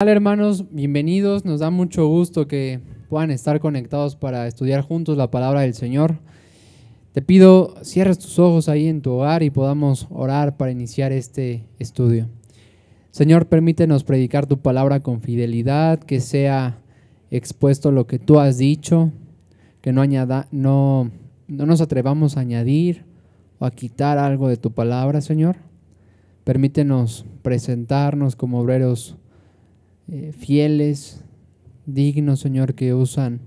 Hola hermanos, bienvenidos. Nos da mucho gusto que puedan estar conectados para estudiar juntos la palabra del Señor. Te pido, cierres tus ojos ahí en tu hogar y podamos orar para iniciar este estudio. Señor, permítenos predicar tu palabra con fidelidad, que sea expuesto lo que tú has dicho, que no, añada, no, no nos atrevamos a añadir o a quitar algo de tu palabra, Señor. Permítenos presentarnos como obreros eh, fieles, dignos, Señor, que usan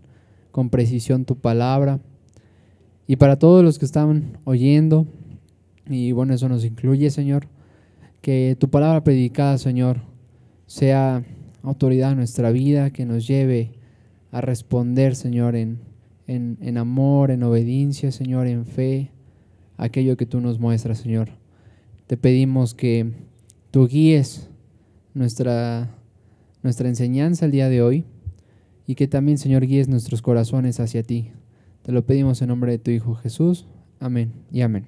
con precisión tu palabra. Y para todos los que están oyendo, y bueno, eso nos incluye, Señor, que tu palabra predicada, Señor, sea autoridad en nuestra vida, que nos lleve a responder, Señor, en, en amor, en obediencia, Señor, en fe, aquello que tú nos muestras, Señor. Te pedimos que tú guíes nuestra nuestra enseñanza el día de hoy y que también, Señor, guíes nuestros corazones hacia ti. Te lo pedimos en nombre de tu Hijo Jesús. Amén y amén.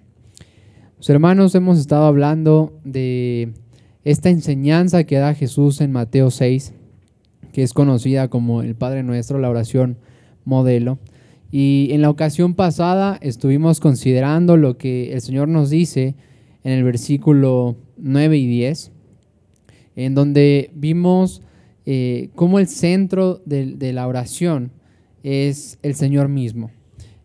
Pues, hermanos, hemos estado hablando de esta enseñanza que da Jesús en Mateo 6, que es conocida como el Padre Nuestro, la oración modelo. Y en la ocasión pasada estuvimos considerando lo que el Señor nos dice en el versículo 9 y 10, en donde vimos eh, cómo el centro de, la oración es el Señor mismo.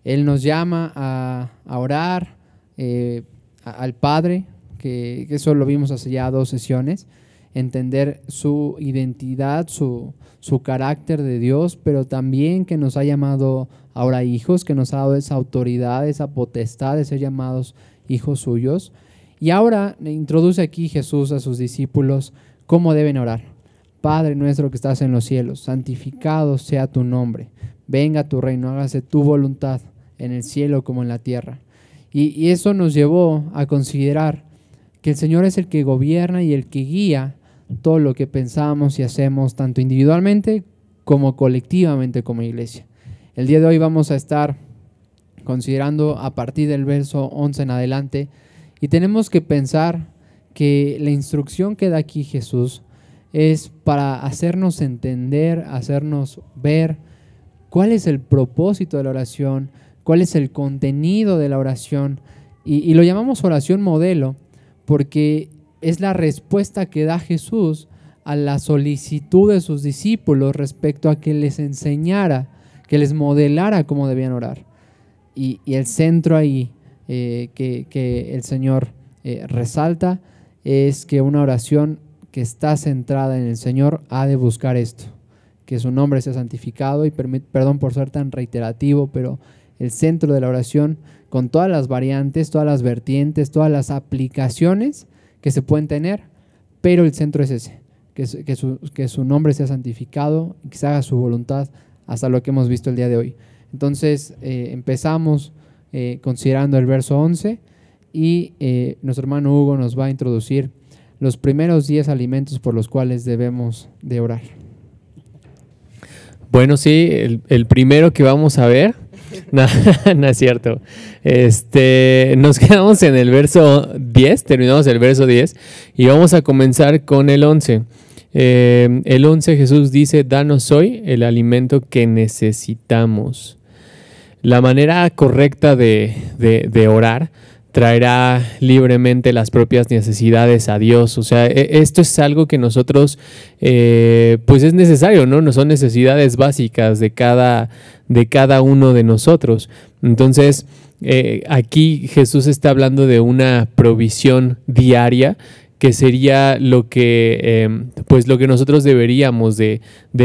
Él nos llama a, orar eh, al Padre, que, eso lo vimos hace ya dos sesiones, entender su identidad, su, su carácter de Dios, pero también que nos ha llamado ahora hijos, que nos ha dado esa autoridad, esa potestad de ser llamados hijos suyos. Y ahora introduce aquí Jesús a sus discípulos cómo deben orar. Padre nuestro que estás en los cielos, santificado sea tu nombre, venga tu reino, hágase tu voluntad en el cielo como en la tierra. Y, eso nos llevó a considerar que el Señor es el que gobierna y el que guía todo lo que pensamos y hacemos, tanto individualmente como colectivamente como iglesia. El día de hoy vamos a estar considerando a partir del verso 11 en adelante y tenemos que pensar que la instrucción que da aquí Jesús es para hacernos entender, hacernos ver cuál es el propósito de la oración, cuál es el contenido de la oración. Y, lo llamamos oración modelo porque es la respuesta que da Jesús a la solicitud de sus discípulos respecto a que les enseñara, que les modelara cómo debían orar. Y, el centro ahí eh, que, el Señor eh, resalta es que una oración está centrada en el Señor ha de buscar esto, que su nombre sea santificado y perdón por ser tan reiterativo, pero el centro de la oración con todas las variantes, todas las vertientes, todas las aplicaciones que se pueden tener, pero el centro es ese, que su, que su, nombre sea santificado y que se haga su voluntad hasta lo que hemos visto el día de hoy. Entonces eh, empezamos eh, considerando el verso 11 y eh, nuestro hermano Hugo nos va a introducir los primeros 10 alimentos por los cuales debemos de orar. Bueno, sí, el, primero que vamos a ver, no, es cierto, este, nos quedamos en el verso 10, terminamos el verso 10 y vamos a comenzar con el 11. Eh, el 11 Jesús dice, danos hoy el alimento que necesitamos. La manera correcta de, de orar traerá libremente las propias necesidades a Dios. O sea, e, esto es algo que nosotros, eh, pues es necesario, ¿no? No son necesidades básicas de cada, de cada uno de nosotros. Entonces, eh, aquí Jesús está hablando de una provisión diaria que sería lo que, em, pues lo que nosotros deberíamos de,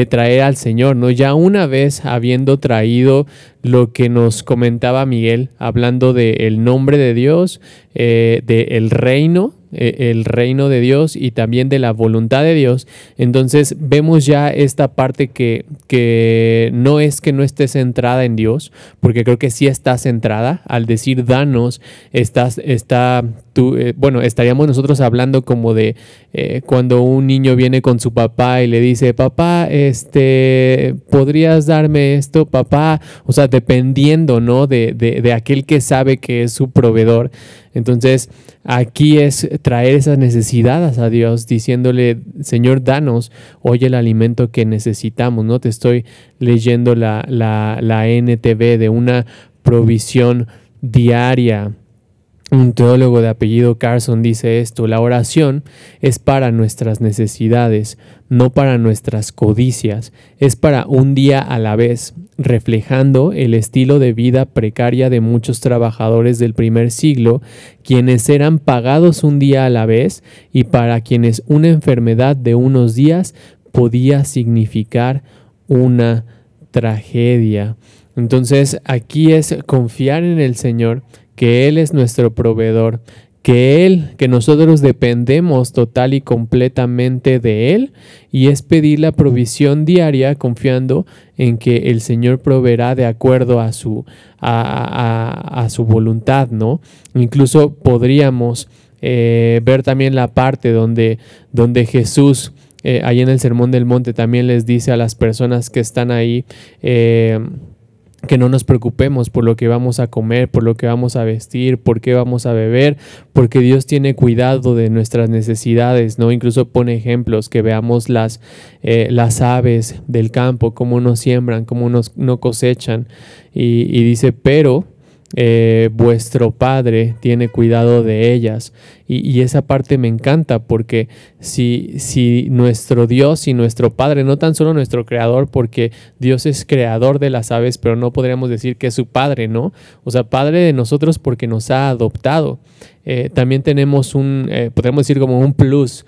traer al Señor, ¿no? Ya una vez habiendo traído lo que nos comentaba Miguel, hablando del el nombre de Dios, eh, del reino, eh, el reino de Dios y también de la voluntad de Dios. Entonces vemos ya esta parte que, que no es que no esté centrada en Dios, porque creo que sí está centrada. Al decir danos, estás, está, eh, bueno, estaríamos nosotros hablando como de eh, cuando un niño viene con su papá y le dice, papá, este, podrías darme esto, papá, o sea, dependiendo, ¿no? De, de, de aquel que sabe que es su proveedor. Entonces, aquí es traer esas necesidades a Dios, diciéndole, Señor, danos hoy el alimento que necesitamos, ¿no? Te estoy leyendo la, la, la NTV de una provisión diaria. Un teólogo de apellido Carson dice esto, la oración es para nuestras necesidades, no para nuestras codicias, es para un día a la vez, reflejando el estilo de vida precaria de muchos trabajadores del primer siglo, quienes eran pagados un día a la vez y para quienes una enfermedad de unos días podía significar una tragedia. Entonces aquí es confiar en el Señor, que Él es nuestro proveedor, que Él, que nosotros dependemos total y completamente de Él, y es pedir la provisión diaria confiando en que el Señor proveerá de acuerdo a su, a, a, a su voluntad, ¿no? Incluso podríamos eh, ver también la parte donde, donde Jesús, eh, ahí en el Sermón del Monte, también les dice a las personas que están ahí, eh, que no nos preocupemos por lo que vamos a comer, por lo que vamos a vestir, por qué vamos a beber, porque Dios tiene cuidado de nuestras necesidades, ¿no? Incluso pone ejemplos, que veamos las, eh, las aves del campo, cómo nos siembran, cómo nos, no cosechan, y dice, pero eh, vuestro Padre tiene cuidado de ellas. Y, esa parte me encanta porque si, si nuestro Dios y nuestro Padre, no tan solo nuestro Creador, porque Dios es creador de las aves, pero no podríamos decir que es su Padre, ¿no? O sea, Padre de nosotros porque nos ha adoptado. Eh, también tenemos un, podemos eh, podríamos decir como un plus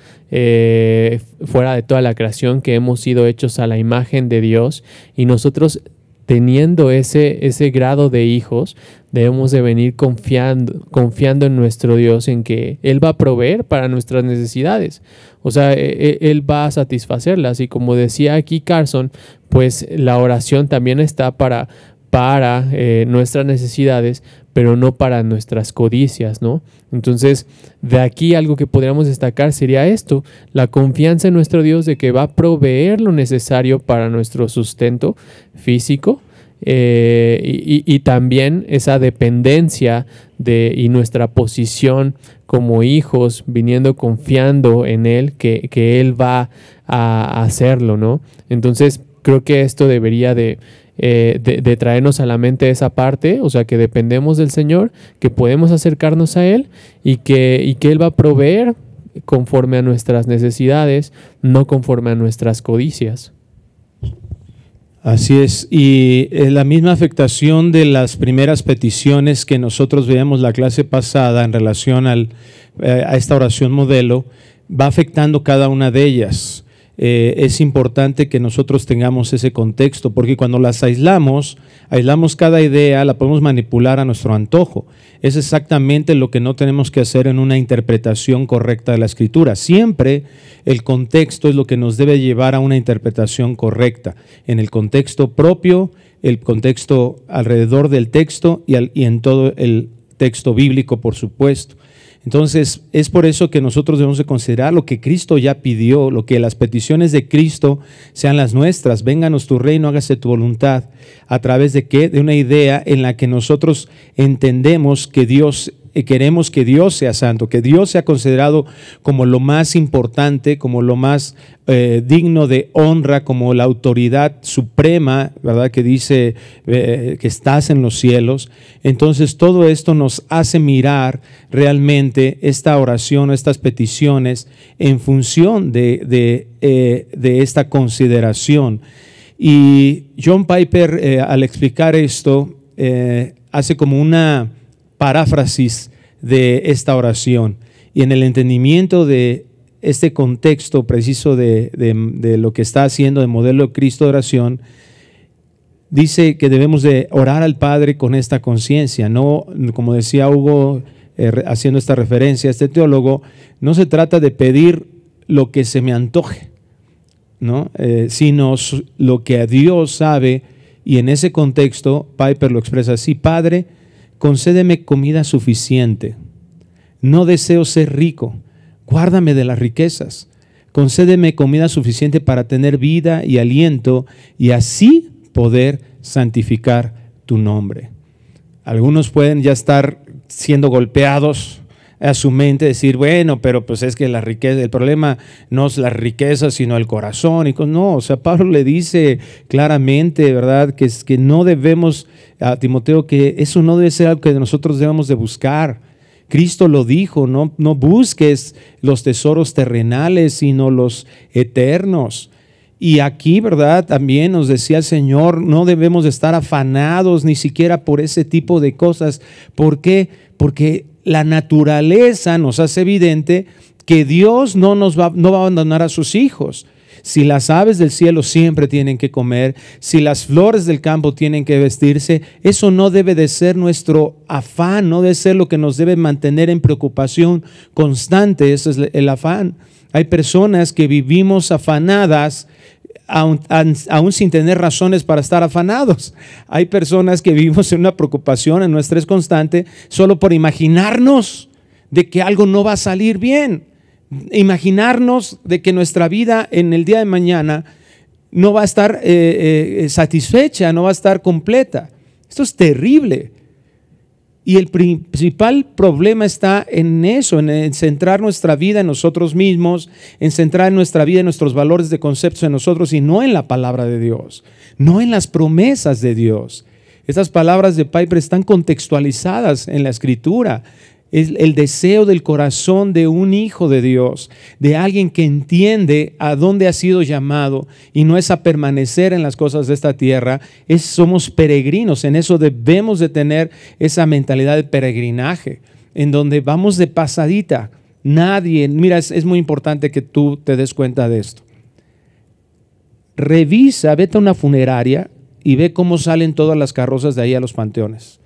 fuera de toda la creación que hemos sido hechos a la imagen de Dios y nosotros teniendo ese, ese grado de hijos, Debemos de venir confiando, confiando en nuestro Dios, en que Él va a proveer para nuestras necesidades. O sea, e, e, Él va a satisfacerlas. Y como decía aquí Carson, pues la oración también está para, para eh, nuestras necesidades, pero no para nuestras codicias, ¿no? Entonces, de aquí algo que podríamos destacar sería esto, la confianza en nuestro Dios de que va a proveer lo necesario para nuestro sustento físico, eh, y, también esa dependencia de, y nuestra posición como hijos, viniendo confiando en Él, que, Él va a hacerlo, ¿no? Entonces, creo que esto debería eh, de, traernos a la mente esa parte, o sea, que dependemos del Señor, que podemos acercarnos a Él y que, y que Él va a proveer conforme a nuestras necesidades, no conforme a nuestras codicias. Así es, y eh, la misma afectación de las primeras peticiones que nosotros veíamos la clase pasada en relación al, eh, a esta oración modelo va afectando cada una de ellas. Eh, es importante que nosotros tengamos ese contexto, porque cuando las aislamos, aislamos cada idea, la podemos manipular a nuestro antojo. Es exactamente lo que no tenemos que hacer en una interpretación correcta de la escritura. Siempre el contexto es lo que nos debe llevar a una interpretación correcta, en el contexto propio, el contexto alrededor del texto y en todo el texto bíblico, por supuesto. Entonces, es por eso que nosotros debemos de considerar lo que Cristo ya pidió, lo que las peticiones de Cristo sean las nuestras. Vénganos tu reino, hágase tu voluntad. ¿A través de qué? De una idea en la que nosotros entendemos que Dios y eh, queremos que Dios sea santo, que Dios sea considerado como lo más importante, como lo más eh, digno de honra, como la autoridad suprema, ¿verdad? Que dice eh, que estás en los cielos. Entonces todo esto nos hace mirar realmente esta oración, estas peticiones, en función de, esta consideración. Y John Piper, al explicar esto, hace como una paráfrasis de esta oración y en el entendimiento de este contexto preciso de, lo que está haciendo el modelo Cristo de oración, dice que debemos de orar al Padre con esta conciencia, no como decía Hugo eh, haciendo esta referencia, este teólogo, no se trata de pedir lo que se me antoje, ¿no? Eh, sino lo que a Dios sabe y en ese contexto Piper lo expresa así, Padre, concédeme comida suficiente. No deseo ser rico, guárdame de las riquezas. Concédeme comida suficiente para tener vida y aliento y así poder santificar tu nombre. Algunos pueden ya estar siendo golpeados, a su mente decir, bueno, pero pues es que la riqueza, el problema no es la riqueza, sino el corazón. Y no, o sea, Pablo le dice claramente, ¿verdad?, que, es que no debemos, a Timoteo, que eso no debe ser algo que nosotros debamos de buscar. Cristo lo dijo, no, no busques los tesoros terrenales, sino los eternos. Y aquí, ¿verdad? También nos decía el Señor, no debemos estar afanados ni siquiera por ese tipo de cosas. ¿Por qué? Porque la naturaleza nos hace evidente que Dios no, nos va, a abandonar a sus hijos. Si las aves del cielo siempre tienen que comer, si las flores del campo tienen que vestirse, eso no debe de ser nuestro afán, no debe ser lo que nos debe mantener en preocupación constante, ese es el afán. Hay personas que vivimos afanadas Aún, sin tener razones para estar afanados. Hay personas que vivimos en una preocupación, en un estrés constante, solo por imaginarnos de que algo no va a salir bien. Imaginarnos de que nuestra vida en el día de mañana no va a estar eh, eh, satisfecha, no va a estar completa. Esto es terrible. Y el principal problema está en eso, en centrar nuestra vida en nosotros mismos, en centrar nuestra vida en nuestros valores de conceptos en nosotros y no en la palabra de Dios, no en las promesas de Dios. Estas palabras de Piper están contextualizadas en la escritura, es el deseo del corazón de un hijo de Dios, de alguien que entiende a dónde ha sido llamado y no es a permanecer en las cosas de esta tierra, es somos peregrinos, en eso debemos de tener esa mentalidad de peregrinaje, en donde vamos de pasadita. Nadie, mira, es, es muy importante que tú te des cuenta de esto. Revisa, vete a una funeraria y ve cómo salen todas las carrozas de ahí a los panteones.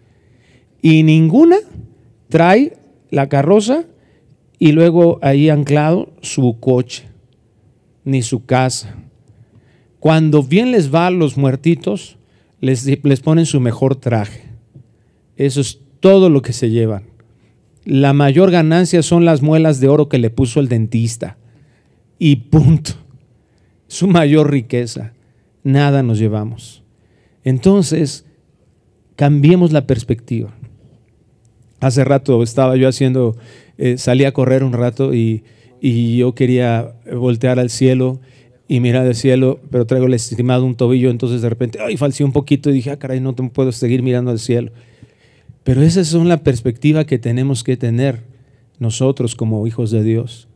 Y ninguna trae la carroza y luego ahí anclado su coche, ni su casa. Cuando bien les va a los muertitos, les, les ponen su mejor traje. Eso es todo lo que se llevan. La mayor ganancia son las muelas de oro que le puso el dentista. Y punto. Su mayor riqueza. Nada nos llevamos. Entonces, cambiemos la perspectiva. Hace rato estaba yo haciendo, eh, salí a correr un rato y, yo quería voltear al cielo y mirar al cielo, pero traigo el estimado un tobillo, entonces de repente, ay, falseé un poquito y dije, ah, caray, no te puedo seguir mirando al cielo. Pero esa es la perspectiva que tenemos que tener nosotros como hijos de Dios.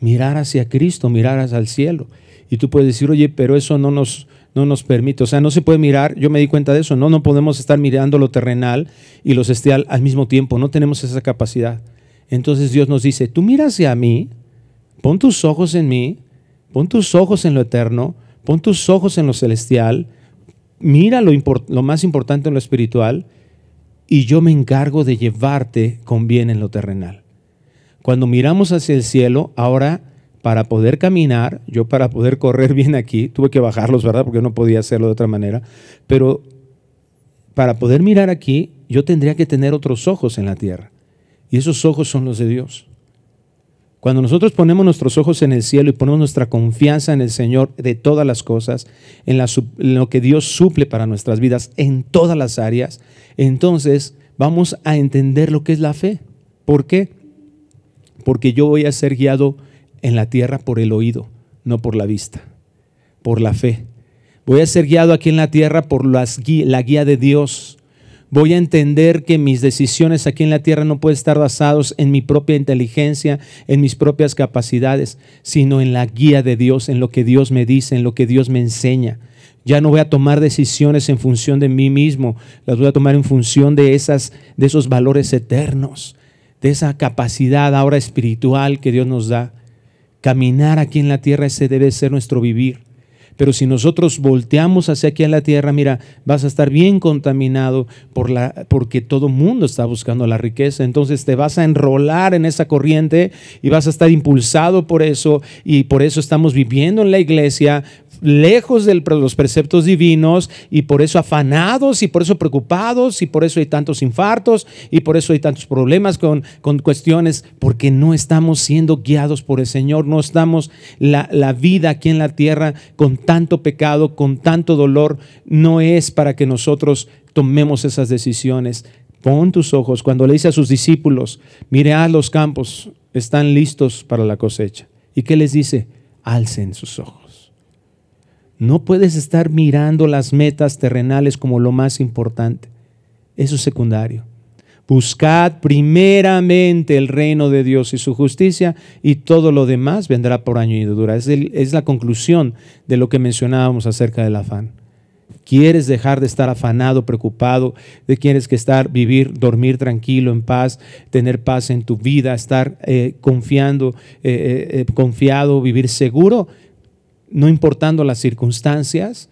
Mirar hacia Cristo, mirar hacia el cielo. Y tú puedes decir, oye, pero eso no nos, no nos permite. O sea, no se puede mirar, yo me di cuenta de eso, no, no podemos estar mirando lo terrenal y lo celestial al mismo tiempo, no tenemos esa capacidad. Entonces Dios nos dice, tú miras hacia mí, pon tus ojos en mí, pon tus ojos en lo eterno, pon tus ojos en lo celestial, mira lo, lo más importante en lo espiritual y yo me encargo de llevarte con bien en lo terrenal. Cuando miramos hacia el cielo, ahora para poder caminar, yo para poder correr bien aquí, tuve que bajarlos, ¿verdad? Porque no podía hacerlo de otra manera, pero para poder mirar aquí, yo tendría que tener otros ojos en la tierra. Y esos ojos son los de Dios. Cuando nosotros ponemos nuestros ojos en el cielo y ponemos nuestra confianza en el Señor de todas las cosas, en, en lo que Dios suple para nuestras vidas, en todas las áreas, entonces vamos a entender lo que es la fe. ¿Por qué? Porque yo voy a ser guiado en la tierra por el oído, no por la vista, por la fe. Voy a ser guiado aquí en la tierra por la guía de Dios. Voy a entender que mis decisiones aquí en la tierra no pueden estar basadas en mi propia inteligencia, en mis propias capacidades, sino en la guía de Dios, en lo que Dios me dice, en lo que Dios me enseña. Ya no voy a tomar decisiones en función de mí mismo, las voy a tomar en función de, esas, de esos valores eternos, de esa capacidad ahora espiritual que Dios nos da. Caminar aquí en la tierra, ese debe ser nuestro vivir. Pero si nosotros volteamos hacia aquí en la tierra, mira, vas a estar bien contaminado por la, porque todo mundo está buscando la riqueza. Entonces te vas a enrolar en esa corriente y vas a estar impulsado por eso. Y por eso estamos viviendo en la iglesia, lejos de los preceptos divinos y por eso afanados y por eso preocupados y por eso hay tantos infartos y por eso hay tantos problemas con, con cuestiones, porque no estamos siendo guiados por el Señor, no estamos la, vida aquí en la tierra con tanto pecado, con tanto dolor, no es para que nosotros tomemos esas decisiones. Pon tus ojos, cuando le dice a sus discípulos, a los campos, están listos para la cosecha. ¿Y qué les dice? Alcen sus ojos no puedes estar mirando las metas terrenales como lo más importante. Eso es secundario. Buscad primeramente el reino de Dios y su justicia y todo lo demás vendrá por añadidura. Es, es la conclusión de lo que mencionábamos acerca del afán. Quieres dejar de estar afanado, preocupado, de quieres que estar, vivir, dormir tranquilo, en paz, tener paz en tu vida, estar eh, confiando, eh, eh, confiado, vivir seguro no importando las circunstancias,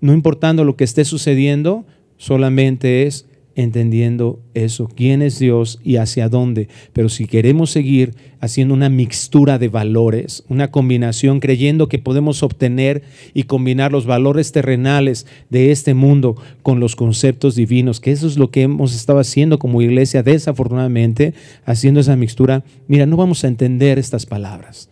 no importando lo que esté sucediendo, solamente es entendiendo eso, quién es Dios y hacia dónde. Pero si queremos seguir haciendo una mixtura de valores, una combinación, creyendo que podemos obtener y combinar los valores terrenales de este mundo con los conceptos divinos, que eso es lo que hemos estado haciendo como iglesia, desafortunadamente, haciendo esa mixtura, mira, no vamos a entender estas palabras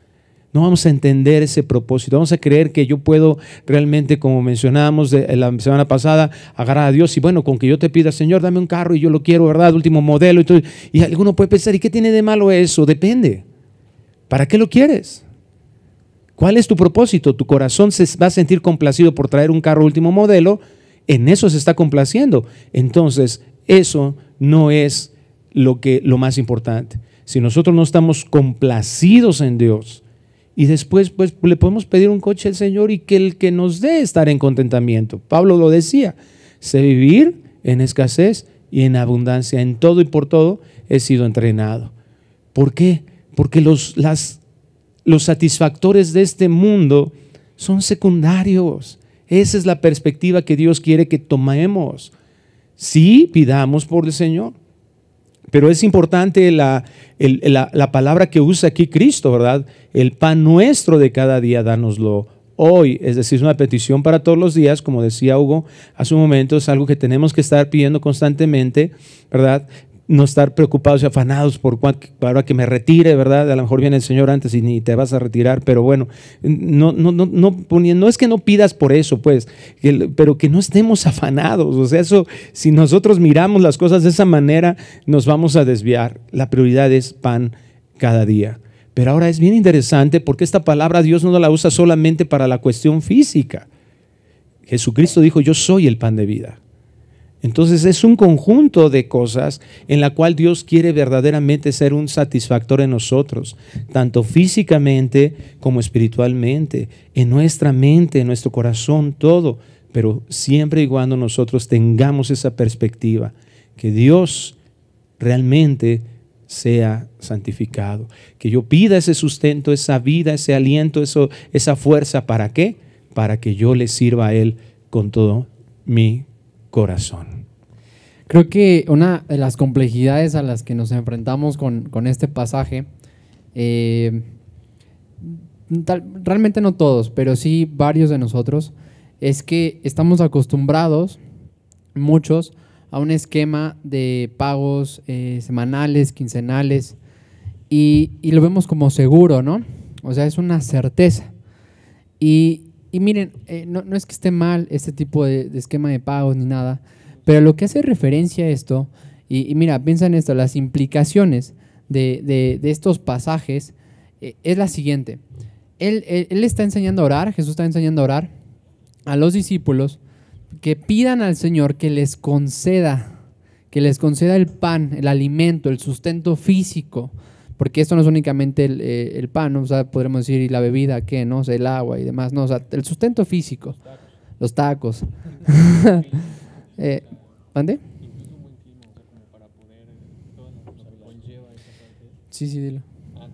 no vamos a entender ese propósito. Vamos a creer que yo puedo realmente, como mencionábamos eh, la semana pasada, agarrar a Dios y bueno, con que yo te pida, Señor, dame un carro y yo lo quiero, ¿verdad? Último modelo. Y, y alguno puede pensar, ¿y qué tiene de malo eso? Depende. ¿Para qué lo quieres? ¿Cuál es tu propósito? Tu corazón se va a sentir complacido por traer un carro último modelo. En eso se está complaciendo. Entonces, eso no es lo, que, lo más importante. Si nosotros no estamos complacidos en Dios, y después, pues, le podemos pedir un coche al Señor y que el que nos dé estar en contentamiento. Pablo lo decía, sé vivir en escasez y en abundancia, en todo y por todo he sido entrenado. ¿Por qué? Porque los, las, los satisfactores de este mundo son secundarios. Esa es la perspectiva que Dios quiere que tomemos. Sí, pidamos por el Señor, pero es importante la, palabra que usa aquí Cristo, ¿verdad? El pan nuestro de cada día, dánoslo hoy, es decir, es una petición para todos los días, como decía Hugo hace un momento, es algo que tenemos que estar pidiendo constantemente, ¿verdad? no estar preocupados y afanados por ahora que me retire, ¿verdad? A lo mejor viene el Señor antes y ni te vas a retirar, pero bueno, no, no, no, no, es que no pidas por eso, pues, pero que no estemos afanados. O sea, eso, si nosotros miramos las cosas de esa manera, nos vamos a desviar. La prioridad es pan cada día. Pero ahora es bien interesante porque esta palabra Dios no la usa solamente para la cuestión física. Jesucristo dijo, yo soy el pan de vida. Entonces es un conjunto de cosas en la cual Dios quiere verdaderamente ser un satisfactor en nosotros, tanto físicamente como espiritualmente, en nuestra mente, en nuestro corazón, todo, pero siempre y cuando nosotros tengamos esa perspectiva, que Dios realmente sea santificado, que yo pida ese sustento, esa vida, ese aliento, eso, esa fuerza, ¿para qué? Para que yo le sirva a Él con todo mi corazón. Creo que una de las complejidades a las que nos enfrentamos con, este pasaje, eh, realmente no todos, pero sí varios de nosotros, es que estamos acostumbrados, muchos, a un esquema de pagos eh, semanales, quincenales, y, y, lo vemos como seguro, ¿no? O sea, es una certeza. Y, y miren, eh, no, es que esté mal este tipo de, esquema de pagos ni nada, pero lo que hace referencia a esto, y, mira, piensa en esto, las implicaciones de, estos pasajes eh, es la siguiente. Él, él está enseñando a orar, Jesús está enseñando a orar a los discípulos que pidan al Señor que les conceda, que les conceda el pan, el alimento, el sustento físico porque esto no es únicamente el, eh, pan, ¿no? o sea, podremos decir, y la bebida, ¿qué? ¿no? el agua y demás, ¿no? O sea, el sustento físico, los tacos. eh, Sí, sí, dilo. Ah,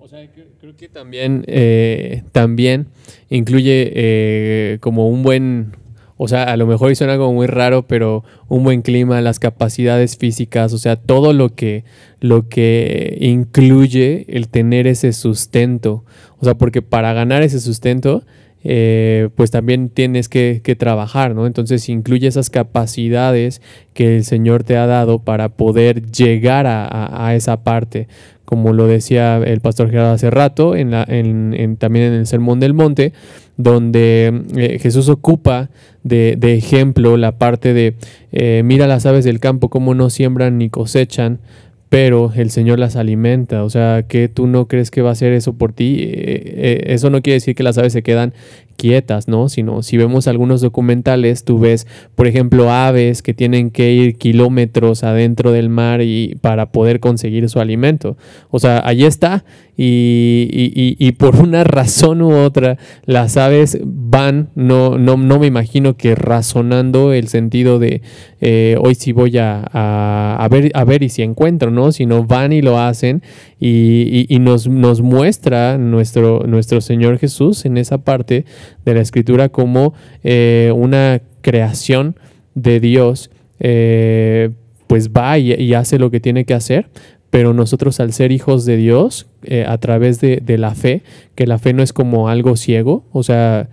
o sea, creo que también, eh, también incluye eh, como un buen o sea, a lo mejor hizo suena algo muy raro, pero un buen clima, las capacidades físicas, o sea, todo lo que, lo que incluye el tener ese sustento. O sea, porque para ganar ese sustento, eh, pues también tienes que, trabajar, ¿no? Entonces incluye esas capacidades que el Señor te ha dado para poder llegar a, esa parte. Como lo decía el pastor Gerardo hace rato, en también en el Sermón del Monte, donde eh, Jesús ocupa de, ejemplo la parte de, eh, mira las aves del campo, cómo no siembran ni cosechan, pero el Señor las alimenta. O sea, que tú no crees que va a hacer eso por ti. Eh, eh, eso no quiere decir que las aves se quedan quietas, ¿no? Sino si vemos algunos documentales, tú ves, por ejemplo, aves que tienen que ir kilómetros adentro del mar y para poder conseguir su alimento. O sea, allí está y, y, y, por una razón u otra las aves van, no, no, no me imagino que razonando el sentido de eh, hoy sí voy a, ver, a ver y si encuentro, ¿no? Sino van y lo hacen y, nos, nos muestra nuestro, nuestro Señor Jesús en esa parte de la escritura como eh, una creación de Dios, eh, pues va y, hace lo que tiene que hacer. Pero nosotros al ser hijos de Dios, eh, a través de, la fe, que la fe no es como algo ciego, o sea,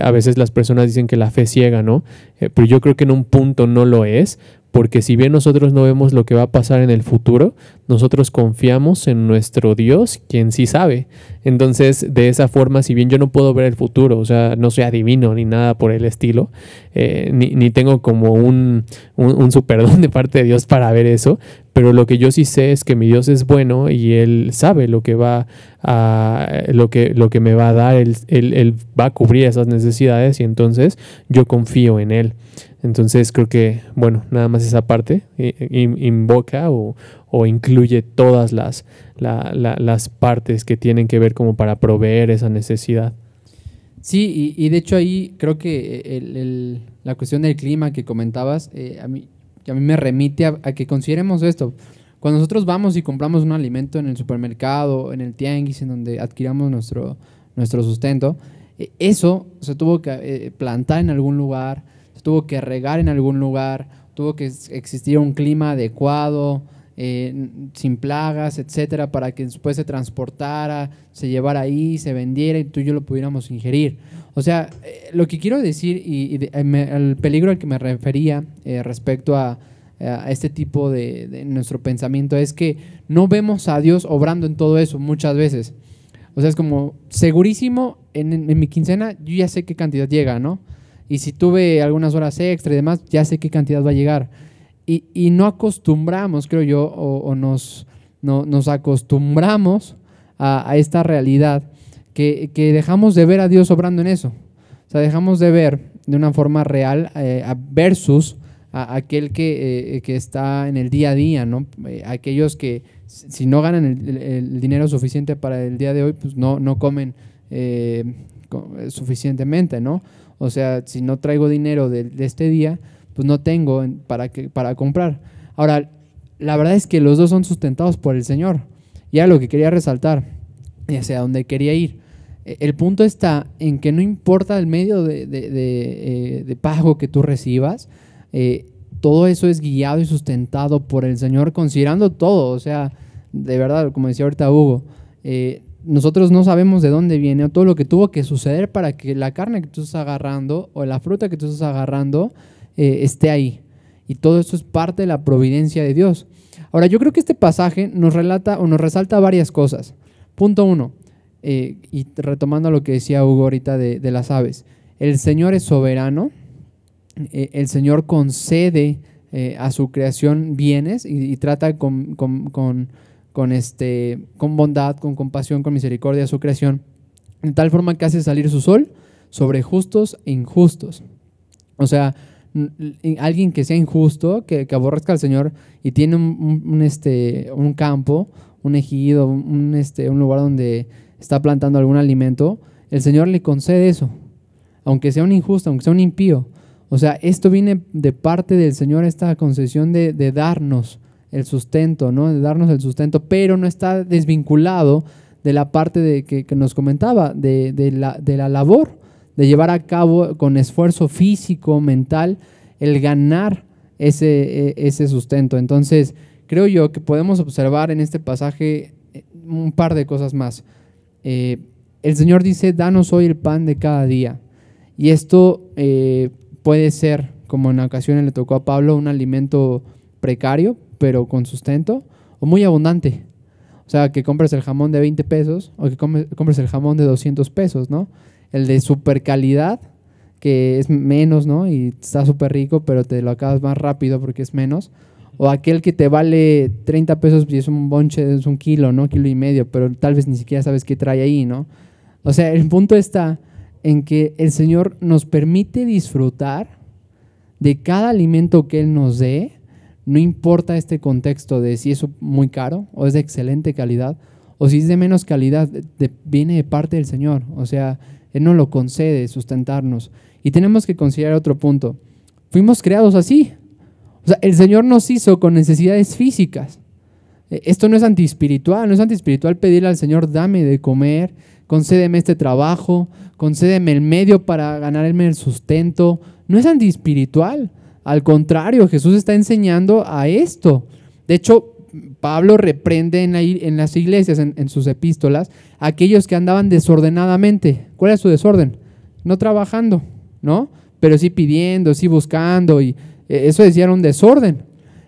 a veces las personas dicen que la fe ciega, ¿no? pero yo creo que en un punto no lo es, porque si bien nosotros no vemos lo que va a pasar en el futuro, nosotros confiamos en nuestro Dios, quien sí sabe. Entonces, de esa forma, si bien yo no puedo ver el futuro, o sea, no soy adivino ni nada por el estilo, eh, ni, tengo como un, un, superdón de parte de Dios para ver eso, pero lo que yo sí sé es que mi Dios es bueno y Él sabe lo que va a, lo que, lo que me va a dar, él va a cubrir esas necesidades y entonces yo confío en Él. Entonces creo que, bueno, nada más esa parte eh, eh, invoca o, incluye todas las, las partes que tienen que ver como para proveer esa necesidad. Sí, y, de hecho ahí creo que eh, la cuestión del clima que comentabas, a, mí, a mí me remite a, que consideremos esto. Cuando nosotros vamos y compramos un alimento en el supermercado, en el tianguis, en donde adquiramos nuestro, nuestro sustento, eso se tuvo que plantar en algún lugar, tuvo que regar en algún lugar, tuvo que existir un clima adecuado, eh, sin plagas, etcétera, para que después se transportara, se llevara ahí, se vendiera y tú y yo lo pudiéramos ingerir. O sea, eh, lo que quiero decir y, el peligro al que me refería eh, respecto a, este tipo de, nuestro pensamiento es que no vemos a Dios obrando en todo eso muchas veces. O sea, es como segurísimo en mi quincena, yo ya sé qué cantidad llega, ¿no? Y si tuve algunas horas extra y demás, ya sé qué cantidad va a llegar. Y, no acostumbramos, creo yo, o, nos, no, nos acostumbramos a, esta realidad que, dejamos de ver a Dios obrando en eso. O sea, dejamos de ver de una forma real eh, a versus a aquel que, eh, que, está en el día a día, ¿no? Eh, aquellos que si no ganan el, dinero suficiente para el día de hoy, pues no, no comen suficientemente, ¿no? O sea, si no traigo dinero de, este día, pues no tengo para, que, para comprar. Ahora, la verdad es que los dos son sustentados por el Señor. Y Ya lo que quería resaltar, y sea, donde quería ir. E, el punto está en que no importa el medio de, eh, pago que tú recibas, eh, todo eso es guiado y sustentado por el Señor, considerando todo. O sea, de verdad, como decía ahorita Hugo, eh, nosotros no sabemos de dónde viene o todo lo que tuvo que suceder para que la carne que tú estás agarrando o la fruta que tú estás agarrando eh, esté ahí. Y todo esto es parte de la providencia de Dios. Ahora, yo creo que este pasaje nos relata o nos resalta varias cosas. Punto uno, eh, y retomando lo que decía Hugo ahorita de, las aves, el Señor es soberano, eh, el Señor concede a su creación bienes y, trata con con, este, con bondad, con compasión, con misericordia a su creación, de tal forma que hace salir su sol sobre justos e injustos. O sea, alguien que sea injusto, que, aborrezca al Señor y tiene un, este, un campo, un ejido, un, este, un lugar donde está plantando algún alimento, el Señor le concede eso, aunque sea un injusto, aunque sea un impío. O sea, esto viene de parte del Señor, esta concesión de darnos, el sustento, ¿no? De darnos el sustento, pero no está desvinculado de la parte de que, nos comentaba, de, la, labor, de llevar a cabo con esfuerzo físico, mental, el ganar ese, e, ese sustento. Entonces, creo yo que podemos observar en este pasaje eh, un par de cosas más. Eh, el Señor dice, danos hoy el pan de cada día. Y esto eh, puede ser, como en ocasiones le tocó a Pablo, un alimento precario, pero con sustento, o muy abundante. O sea, que compras el jamón de 20 pesos o que compres el jamón de 200 pesos, ¿no? El de super calidad, que es menos, ¿no? Y está súper rico, pero te lo acabas más rápido porque es menos. O aquel que te vale 30 pesos y es un bonche, es un kilo, ¿no? Kilo y medio, pero tal vez ni siquiera sabes qué trae ahí, ¿no? O sea, el punto está en que el Señor nos permite disfrutar de cada alimento que Él nos dé no importa este contexto de si es muy caro o es de excelente calidad o si es de menos calidad, viene de parte del Señor. O sea, Él nos lo concede, sustentarnos. Y tenemos que considerar otro punto. Fuimos creados así. O sea, el Señor nos hizo con necesidades físicas. E, esto no es espiritual, no es espiritual pedirle al Señor, dame de comer, concédeme este trabajo, concédeme el medio para ganarme el sustento. No es espiritual. Al contrario, Jesús está enseñando a esto. De hecho, Pablo reprende en, en las iglesias, en, sus epístolas, a aquellos que andaban desordenadamente. ¿Cuál es su desorden? No trabajando, ¿no? Pero sí pidiendo, sí buscando, y eh, eso decía era un desorden.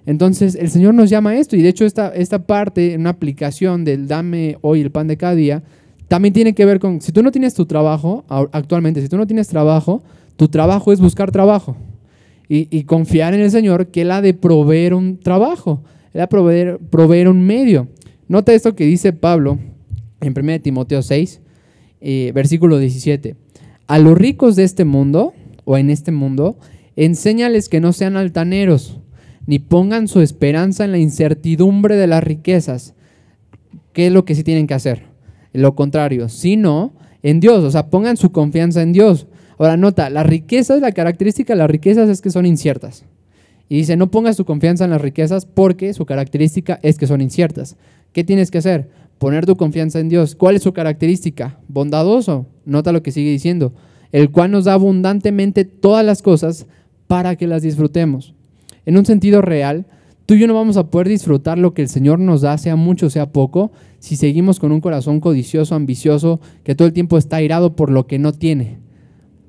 Entonces, el Señor nos llama a esto, y de hecho, esta, esta parte, una aplicación del dame hoy el pan de cada día, también tiene que ver con, si tú no tienes tu trabajo, actualmente, si tú no tienes trabajo, tu trabajo es buscar trabajo y, confiar en el Señor que Él de proveer un trabajo, Él de proveer, proveer un medio. Nota esto que dice Pablo en 1 Timoteo 6, eh, versículo 17. A los ricos de este mundo, o en este mundo, enséñales que no sean altaneros, ni pongan su esperanza en la incertidumbre de las riquezas. ¿Qué es lo que sí tienen que hacer? Lo contrario, sino en Dios, o sea, pongan su confianza en Dios Ahora, nota, riqueza es la característica de las riquezas es que son inciertas. Y dice, no pongas tu confianza en las riquezas porque su característica es que son inciertas. ¿Qué tienes que hacer? Poner tu confianza en Dios. ¿Cuál es su característica? Bondadoso. Nota lo que sigue diciendo. El cual nos da abundantemente todas las cosas para que las disfrutemos. En un sentido real, tú y yo no vamos a poder disfrutar lo que el Señor nos da, sea mucho, sea poco, si seguimos con un corazón codicioso, ambicioso, que todo el tiempo está airado por lo que no tiene.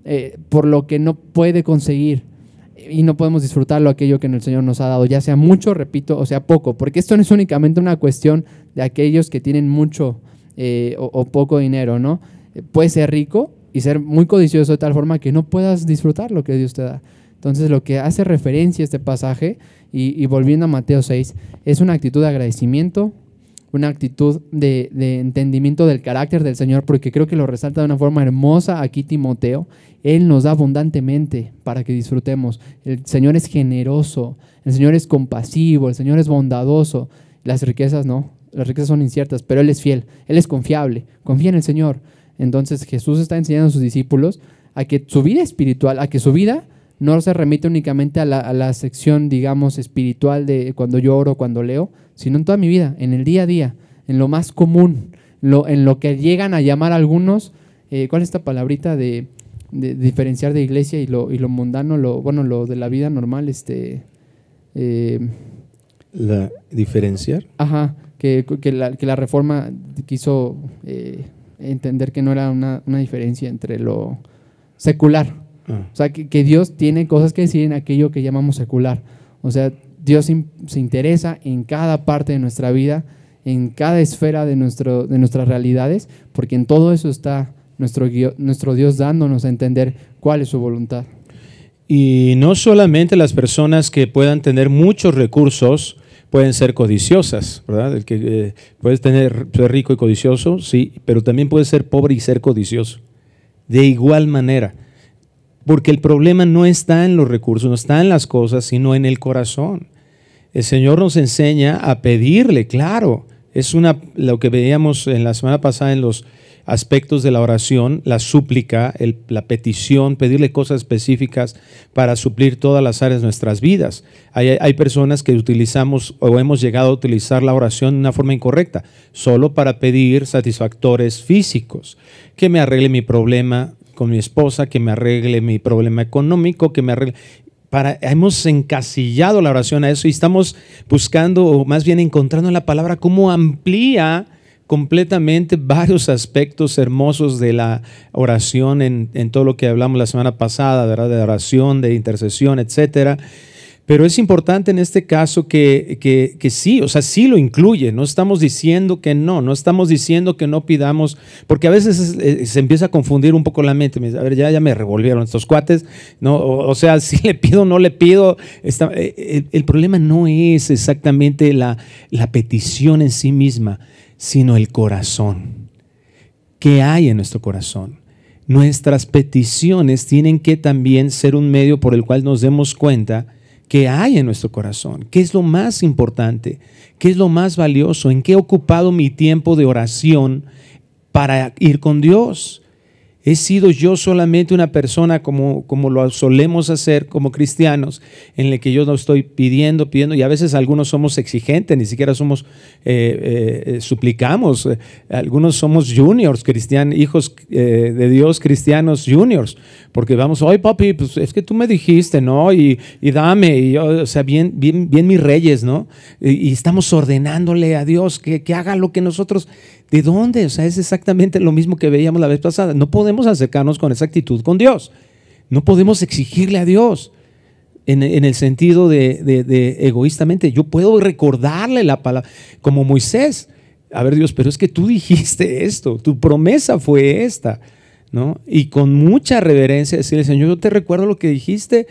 Eh, por lo que no puede conseguir y no podemos disfrutarlo aquello que el Señor nos ha dado, ya sea mucho, repito, o sea poco, porque esto no es únicamente una cuestión de aquellos que tienen mucho eh, o, poco dinero, ¿no? Eh, puede ser rico y ser muy codicioso de tal forma que no puedas disfrutar lo que Dios te da. Entonces lo que hace referencia este pasaje, y, y volviendo a Mateo 6, es una actitud de agradecimiento, una actitud de, entendimiento del carácter del Señor, porque creo que lo resalta de una forma hermosa aquí Timoteo. Él nos da abundantemente para que disfrutemos. El Señor es generoso, el Señor es compasivo, el Señor es bondadoso. Las riquezas no, las riquezas son inciertas, pero Él es fiel, Él es confiable, confía en el Señor. Entonces Jesús está enseñando a sus discípulos a que su vida espiritual, a que su vida no se remite únicamente a la, a la sección, digamos, espiritual de cuando yo oro, cuando leo, sino en toda mi vida, en el día a día, en lo más común, lo, en lo que llegan a llamar algunos, eh, ¿cuál es esta palabrita de, diferenciar de iglesia y lo, mundano, lo, bueno, lo de la vida normal? Este, eh, ¿La diferenciar? Ajá, que, la, reforma quiso eh, entender que no era una, diferencia entre lo secular. Ah. O sea, que, que Dios tiene cosas que decir en aquello que llamamos secular. O sea, Dios se interesa en cada parte de nuestra vida, en cada esfera de, nuestro, de nuestras realidades, porque en todo eso está nuestro, nuestro Dios dándonos a entender cuál es su voluntad. Y no solamente las personas que puedan tener muchos recursos pueden ser codiciosas, ¿verdad? El que eh, puedes tener ser rico y codicioso, sí, pero también puedes ser pobre y ser codicioso. De igual manera, porque el problema no está en los recursos, no está en las cosas, sino en el corazón el Señor nos enseña a pedirle, claro. Es una, lo que veíamos en la semana pasada en los aspectos de la oración, la súplica, la petición, pedirle cosas específicas para suplir todas las áreas de nuestras vidas. Hay, hay, personas que utilizamos o hemos llegado a utilizar la oración de una forma incorrecta, solo para pedir satisfactores físicos, que me arregle mi problema con mi esposa, que me arregle mi problema económico, que me arregle hemos encasillado la oración a eso y estamos buscando, o más bien encontrando en la palabra, cómo amplía completamente varios aspectos hermosos de la oración en, todo lo que hablamos la semana pasada, De oración, de intercesión, etcétera. Pero es importante en este caso que, sí, o sea, sí lo incluye, no estamos diciendo que no, no estamos diciendo que no pidamos, porque a veces eh, se empieza a confundir un poco la mente, a ver, ya, ya me revolvieron estos cuates, no, o, sea, si le pido, no le pido, eh, el, problema no es exactamente la, la petición en sí misma, sino el corazón. ¿Qué hay en nuestro corazón? Nuestras peticiones tienen que también ser un medio por el cual nos demos cuenta ¿Qué hay en nuestro corazón, qué es lo más importante, qué es lo más valioso, en qué he ocupado mi tiempo de oración para ir con Dios, he sido yo solamente una persona como, como lo solemos hacer como cristianos, en el que yo no estoy pidiendo, pidiendo, y a veces algunos somos exigentes, ni siquiera somos, eh, eh, eh, suplicamos, algunos somos juniors cristianos, hijos de Dios cristianos juniors, porque vamos, hoy papi, pues es que tú me dijiste, ¿no? Y, dame, y yo, o sea, bien, bien, mis reyes, ¿no? Y, estamos ordenándole a Dios que, que haga lo que nosotros ¿de dónde? O sea, es exactamente lo mismo que veíamos la vez pasada. No podemos acercarnos con esa actitud con Dios. No podemos exigirle a Dios en, el sentido de, egoístamente. Yo puedo recordarle la palabra, como Moisés. A ver, Dios, pero es que tú dijiste esto, tu promesa fue esta. ¿No? Y con mucha reverencia decirle, Señor, yo te recuerdo lo que dijiste,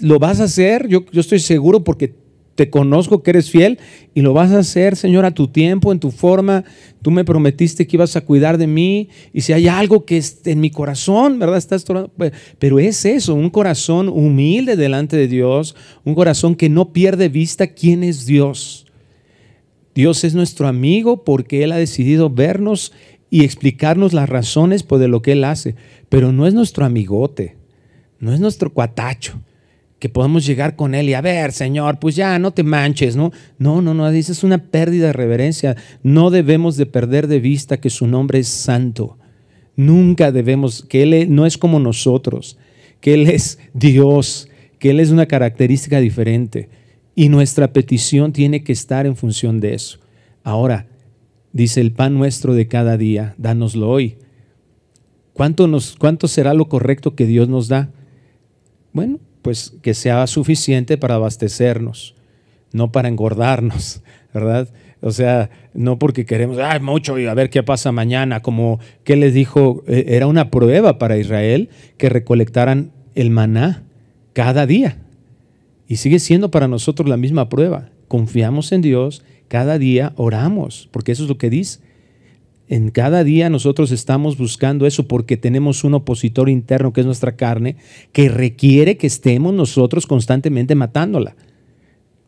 lo vas a hacer, yo, yo estoy seguro porque te conozco que eres fiel y lo vas a hacer, Señor, a tu tiempo, en tu forma. Tú me prometiste que ibas a cuidar de mí y si hay algo que esté en mi corazón, ¿verdad? Estás pero es eso, un corazón humilde delante de Dios, un corazón que no pierde vista quién es Dios. Dios es nuestro amigo porque Él ha decidido vernos y explicarnos las razones por pues, de lo que Él hace, pero no es nuestro amigote, no es nuestro cuatacho que podamos llegar con Él y a ver, Señor, pues ya no te manches, ¿no? No, no, no, esa es una pérdida de reverencia. No debemos de perder de vista que su nombre es santo. Nunca debemos, que Él no es como nosotros, que Él es Dios, que Él es una característica diferente. Y nuestra petición tiene que estar en función de eso. Ahora, dice el pan nuestro de cada día, dánoslo hoy. ¿Cuánto, nos, cuánto será lo correcto que Dios nos da? Bueno, pues que sea suficiente para abastecernos, no para engordarnos, ¿verdad? O sea, no porque queremos, ay, mucho, y a ver qué pasa mañana, como que les dijo, e, era una prueba para Israel que recolectaran el maná cada día. Y sigue siendo para nosotros la misma prueba. Confiamos en Dios, cada día oramos, porque eso es lo que dice. En cada día nosotros estamos buscando eso porque tenemos un opositor interno que es nuestra carne que requiere que estemos nosotros constantemente matándola.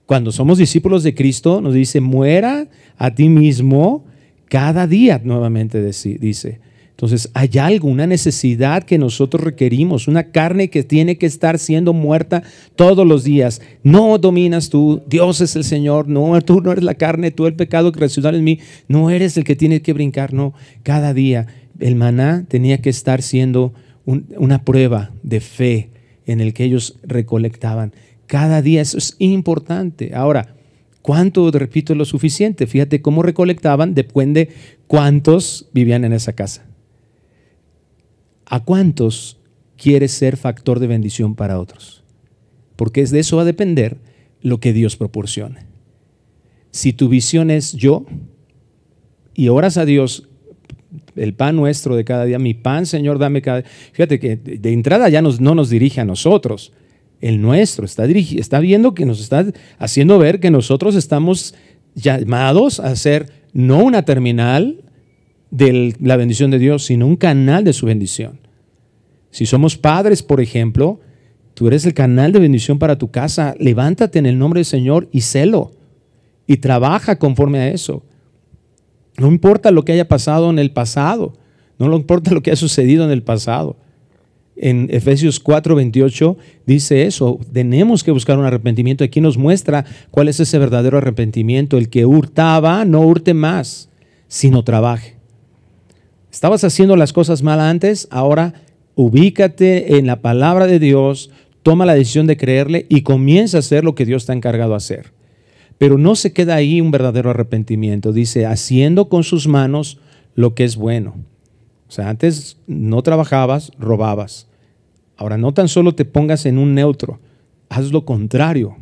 Cuando somos discípulos de Cristo nos dice, muera a ti mismo cada día, nuevamente dice. Entonces, hay algo, una necesidad que nosotros requerimos, una carne que tiene que estar siendo muerta todos los días. No dominas tú, Dios es el Señor, no, tú no eres la carne, tú el pecado que resucitó en mí, no eres el que tiene que brincar, no. Cada día el maná tenía que estar siendo una prueba de fe en el que ellos recolectaban. Cada día eso es importante. Ahora, ¿Cuánto, repito, es lo suficiente? Fíjate cómo recolectaban, depende cuántos vivían en esa casa. ¿A cuántos quieres ser factor de bendición para otros? Porque es de eso va a depender lo que Dios proporcione. Si tu visión es yo y oras a Dios, el pan nuestro de cada día, mi pan, Señor, dame cada Fíjate que de entrada ya nos, no nos dirige a nosotros, el nuestro, está, está viendo que nos está haciendo ver que nosotros estamos llamados a ser no una terminal de la bendición de Dios, sino un canal de su bendición. Si somos padres, por ejemplo, tú eres el canal de bendición para tu casa. Levántate en el nombre del Señor y celo. Y trabaja conforme a eso. No importa lo que haya pasado en el pasado. No importa lo que ha sucedido en el pasado. En Efesios 4:28 dice eso, tenemos que buscar un arrepentimiento. Aquí nos muestra cuál es ese verdadero arrepentimiento. El que hurtaba, no hurte más, sino trabaje. Estabas haciendo las cosas mal antes, ahora ubícate en la palabra de Dios, toma la decisión de creerle y comienza a hacer lo que Dios está encargado de hacer. Pero no se queda ahí un verdadero arrepentimiento. Dice, haciendo con sus manos lo que es bueno. O sea, antes no trabajabas, robabas. Ahora no tan solo te pongas en un neutro, haz lo contrario.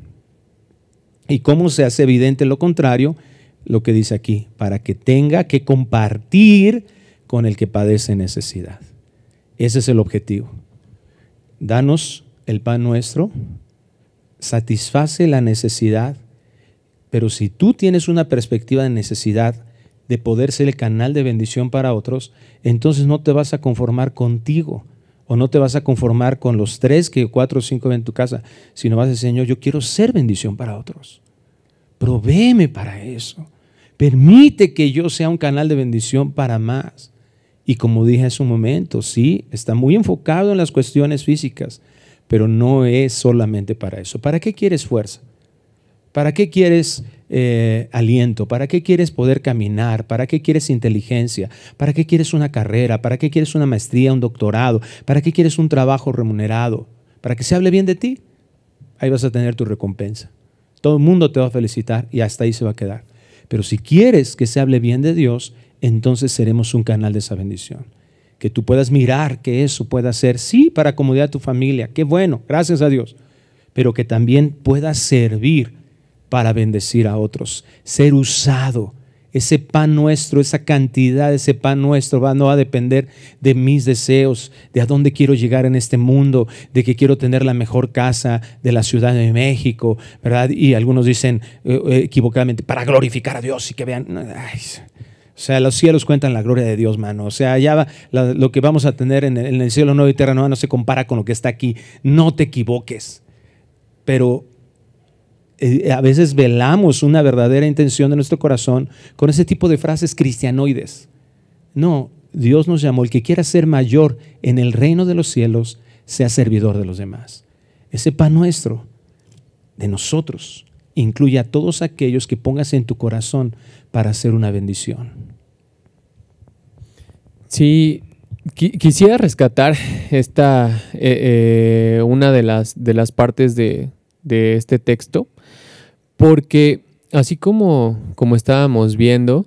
¿Y cómo se hace evidente lo contrario? Lo que dice aquí, para que tenga que compartir con el que padece necesidad. Ese es el objetivo. Danos el pan nuestro, satisface la necesidad, pero si tú tienes una perspectiva de necesidad, de poder ser el canal de bendición para otros, entonces no te vas a conformar contigo o no te vas a conformar con los tres que cuatro o cinco en tu casa, sino vas a decir, Señor, yo quiero ser bendición para otros. Provéeme para eso. Permite que yo sea un canal de bendición para más. Y como dije en su momento, sí, está muy enfocado en las cuestiones físicas, pero no es solamente para eso. ¿Para qué quieres fuerza? ¿Para qué quieres eh, aliento? ¿Para qué quieres poder caminar? ¿Para qué quieres inteligencia? ¿Para qué quieres una carrera? ¿Para qué quieres una maestría, un doctorado? ¿Para qué quieres un trabajo remunerado? ¿Para que se hable bien de ti? Ahí vas a tener tu recompensa. Todo el mundo te va a felicitar y hasta ahí se va a quedar. Pero si quieres que se hable bien de Dios, entonces seremos un canal de esa bendición. Que tú puedas mirar que eso pueda ser, sí, para acomodar a tu familia, qué bueno, gracias a Dios, pero que también pueda servir para bendecir a otros, ser usado. Ese pan nuestro, esa cantidad, ese pan nuestro va, no a depender de mis deseos, de a dónde quiero llegar en este mundo, de que quiero tener la mejor casa de la Ciudad de México, ¿verdad? Y algunos dicen eh, eh, equivocadamente, para glorificar a Dios y que vean, o sea, los cielos cuentan la gloria de Dios, mano. O sea, ya va lo que vamos a tener en el, cielo nuevo y tierra nueva no se compara con lo que está aquí. No te equivoques. Pero eh, a veces velamos una verdadera intención de nuestro corazón con ese tipo de frases cristianoides. No, Dios nos llamó. El que quiera ser mayor en el reino de los cielos, sea servidor de los demás. Ese pan nuestro, de nosotros, incluye a todos aquellos que pongas en tu corazón para hacer una bendición. Sí, quisiera rescatar esta, eh, eh, una de las, de las partes de, este texto, porque así como, como estábamos viendo,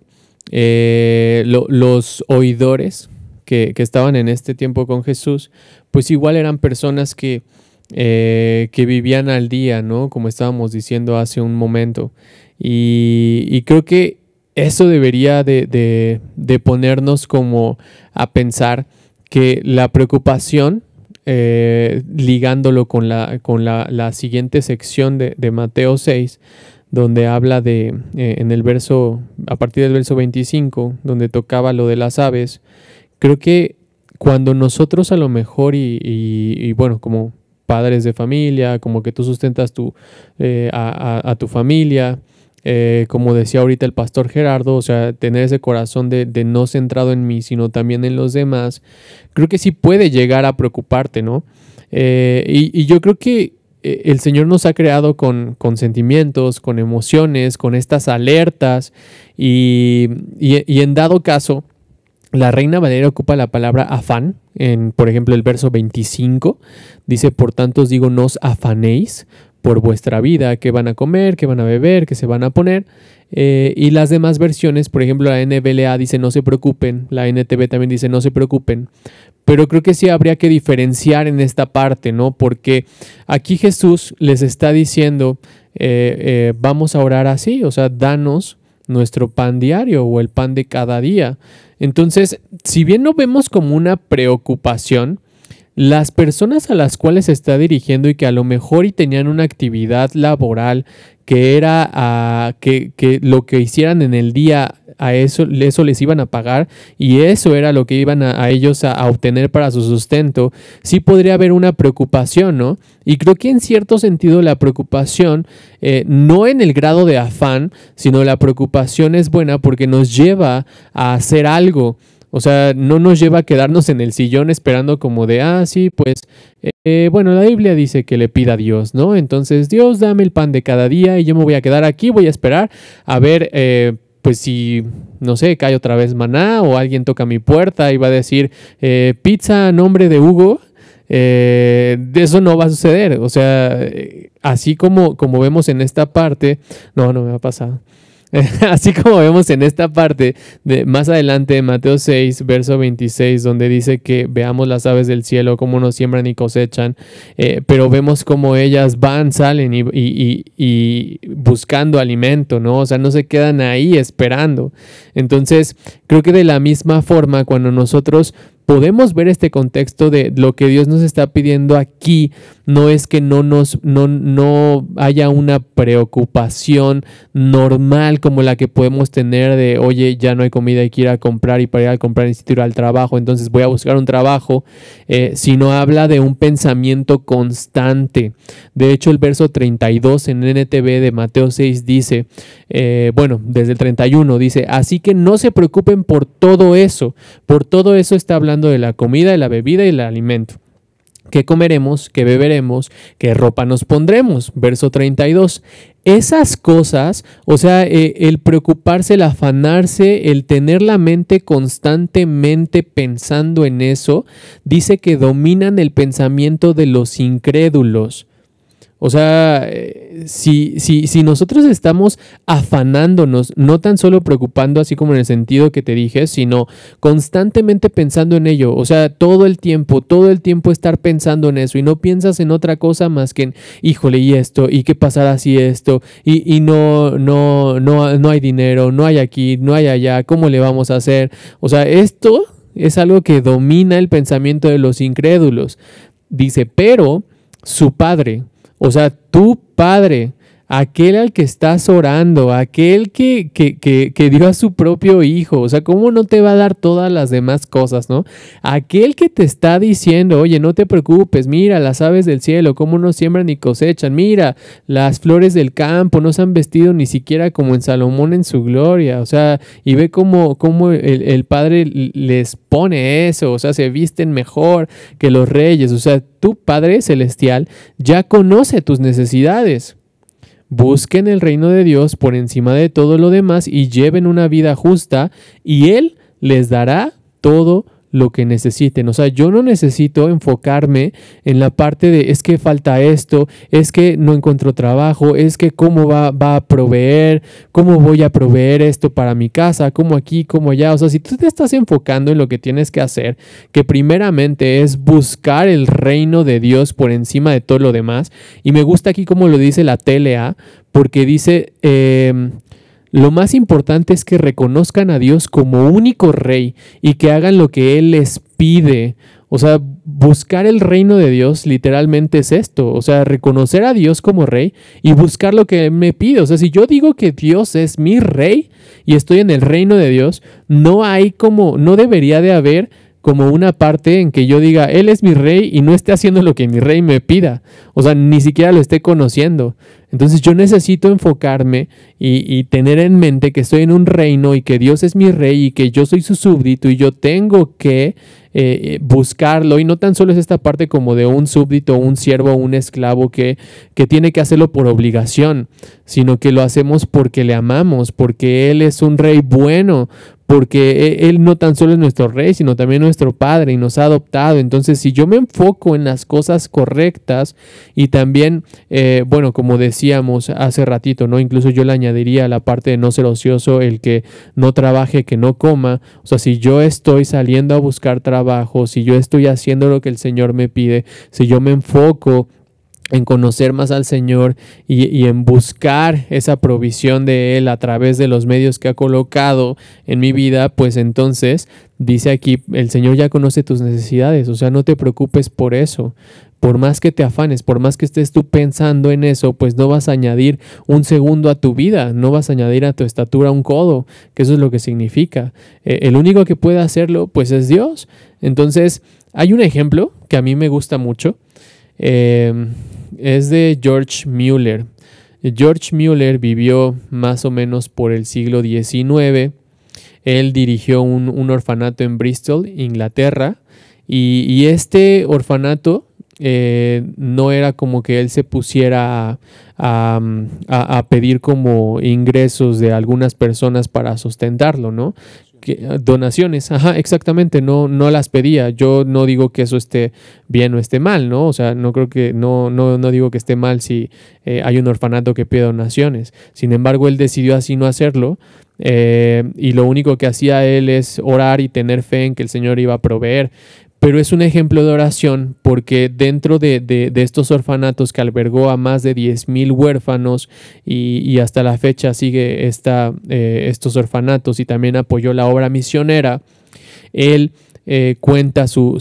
eh, los oidores que, estaban en este tiempo con Jesús, pues igual eran personas que, que vivían al día, ¿no? Como estábamos diciendo hace un momento. y creo que eso debería de, ponernos como a pensar que la preocupación, eh, ligándolo con la, con la, siguiente sección de, Mateo 6, donde habla de, eh, en el verso, a partir del verso 25, donde tocaba lo de las aves, creo que cuando nosotros a lo mejor y, bueno, como padres de familia, como que tú sustentas tu, eh, a tu familia, eh, como decía ahorita el pastor Gerardo, o sea, tener ese corazón de, no centrado en mí, sino también en los demás, creo que sí puede llegar a preocuparte, ¿no? Eh, y, yo creo que eh, el Señor nos ha creado con, sentimientos, con emociones, con estas alertas y, en dado caso, la Reina Valeria ocupa la palabra afán, en por ejemplo el verso 25, dice, por tanto os digo, no os afanéis por vuestra vida, qué van a comer, qué van a beber, qué se van a poner. Eh, y las demás versiones, por ejemplo, la NBLA dice no se preocupen, la NTB también dice no se preocupen. Pero creo que sí habría que diferenciar en esta parte, ¿no? Porque aquí Jesús les está diciendo, eh, eh, vamos a orar así, o sea, danos nuestro pan diario o el pan de cada día. Entonces, si bien no vemos como una preocupación, las personas a las cuales se está dirigiendo y que a lo mejor tenían una actividad laboral que era a ah, que, lo que hicieran en el día a eso, eso les iban a pagar y eso era lo que iban a, ellos a, obtener para su sustento, sí podría haber una preocupación, ¿no? Y creo que en cierto sentido la preocupación, eh, no en el grado de afán, sino la preocupación es buena porque nos lleva a hacer algo o sea, no nos lleva a quedarnos en el sillón esperando como de, ah, sí, pues, eh, bueno, la Biblia dice que le pida a Dios, ¿no? Entonces, Dios, dame el pan de cada día y yo me voy a quedar aquí, voy a esperar a ver, eh, pues si, no sé, cae otra vez maná o alguien toca mi puerta y va a decir, eh, pizza a nombre de Hugo. de eso no va a suceder. O sea, así como, como vemos en esta parte, no, no me va a pasar. Así como vemos en esta parte de más adelante Mateo 6, verso 26, donde dice que veamos las aves del cielo, cómo nos siembran y cosechan, eh, pero vemos cómo ellas van, salen y, y, y, buscando alimento, ¿no? O sea, no se quedan ahí esperando. Entonces, creo que de la misma forma, cuando nosotros podemos ver este contexto de lo que Dios nos está pidiendo aquí, no es que no nos no, no haya una preocupación normal como la que podemos tener de oye, ya no hay comida, hay que ir a comprar y para ir a comprar necesito ir al trabajo, entonces voy a buscar un trabajo, eh, sino habla de un pensamiento constante. De hecho, el verso 32 en NTV de Mateo 6 dice, eh, bueno, desde el 31 dice, así que no se preocupen por todo eso, por todo eso está hablando de la comida, de la bebida y el alimento. ¿Qué comeremos? ¿Qué beberemos? ¿Qué ropa nos pondremos? Verso 32. Esas cosas, o sea, eh, el preocuparse, el afanarse, el tener la mente constantemente pensando en eso, dice que dominan el pensamiento de los incrédulos. O sea, eh, si, si, si nosotros estamos afanándonos, no tan solo preocupando así como en el sentido que te dije, sino constantemente pensando en ello, o sea, todo el tiempo, todo el tiempo estar pensando en eso y no piensas en otra cosa más que en, híjole, y esto, y qué pasará si esto, y, no, no, no, no hay dinero, no hay aquí, no hay allá, ¿cómo le vamos a hacer? O sea, esto es algo que domina el pensamiento de los incrédulos. Dice, pero su padre, o sea, tu Padre aquel al que estás orando, aquel que, que, que, dio a su propio hijo, o sea, ¿cómo no te va a dar todas las demás cosas, no? Aquel que te está diciendo, oye, no te preocupes, mira las aves del cielo, cómo no siembran ni cosechan, mira las flores del campo, no se han vestido ni siquiera como en Salomón en su gloria, o sea, y ve cómo, cómo el, el Padre les pone eso, o sea, se visten mejor que los reyes, o sea, tu Padre Celestial ya conoce tus necesidades. Busquen el reino de Dios por encima de todo lo demás y lleven una vida justa y Él les dará todo lo que necesiten. O sea, yo no necesito enfocarme en la parte de es que falta esto, es que no encuentro trabajo, es que cómo va, va a proveer, cómo voy a proveer esto para mi casa, cómo aquí, cómo allá. O sea, si tú te estás enfocando en lo que tienes que hacer, que primeramente es buscar el reino de Dios por encima de todo lo demás, y me gusta aquí como lo dice la TLA, porque dice... Eh, lo más importante es que reconozcan a Dios como único rey y que hagan lo que Él les pide. O sea, buscar el reino de Dios literalmente es esto. O sea, reconocer a Dios como rey y buscar lo que Él me pide. O sea, si yo digo que Dios es mi rey y estoy en el reino de Dios, no hay como, no debería de haber como una parte en que yo diga, Él es mi rey y no esté haciendo lo que mi rey me pida. O sea, ni siquiera lo esté conociendo. Entonces yo necesito enfocarme y, tener en mente que estoy en un reino y que Dios es mi rey y que yo soy su súbdito y yo tengo que eh, buscarlo. Y no tan solo es esta parte como de un súbdito, un siervo, un esclavo que, que tiene que hacerlo por obligación, sino que lo hacemos porque le amamos, porque Él es un rey bueno, porque e, Él no tan solo es nuestro Rey, sino también nuestro Padre y nos ha adoptado. Entonces, si yo me enfoco en las cosas correctas y también, eh, bueno, como decíamos hace ratito, ¿no? Incluso yo le añadiría la parte de no ser ocioso, el que no trabaje, que no coma. O sea, si yo estoy saliendo a buscar trabajo, si yo estoy haciendo lo que el Señor me pide, si yo me enfoco en conocer más al Señor y, en buscar esa provisión de Él a través de los medios que ha colocado en mi vida, pues entonces dice aquí, el Señor ya conoce tus necesidades, o sea, no te preocupes por eso. Por más que te afanes, por más que estés tú pensando en eso, pues no vas a añadir un segundo a tu vida, no vas a añadir a tu estatura un codo, que eso es lo que significa. Eh, el único que puede hacerlo, pues es Dios. Entonces, hay un ejemplo que a mí me gusta mucho Em, es de George Mueller. George Mueller vivió más o menos por el siglo XIX. Él dirigió un, orfanato en Bristol, Inglaterra, y, este orfanato eh, no era como que él se pusiera mm, a, a, pedir como ingresos de algunas personas para sustentarlo, ¿no? donaciones, ajá, exactamente, no, no las pedía. Yo no digo que eso esté bien o esté mal, ¿no? O sea, no creo que, no, no, no digo que esté mal si eh, hay un orfanato que pide donaciones. Sin embargo, él decidió así no hacerlo. Eh, y lo único que hacía él es orar y tener fe en que el Señor iba a proveer pero es un ejemplo de oración porque dentro de, estos orfanatos que albergó a más de 10.000 huérfanos y, hasta la fecha sigue eh, estos orfanatos y también apoyó la obra misionera, él eh, cuenta su,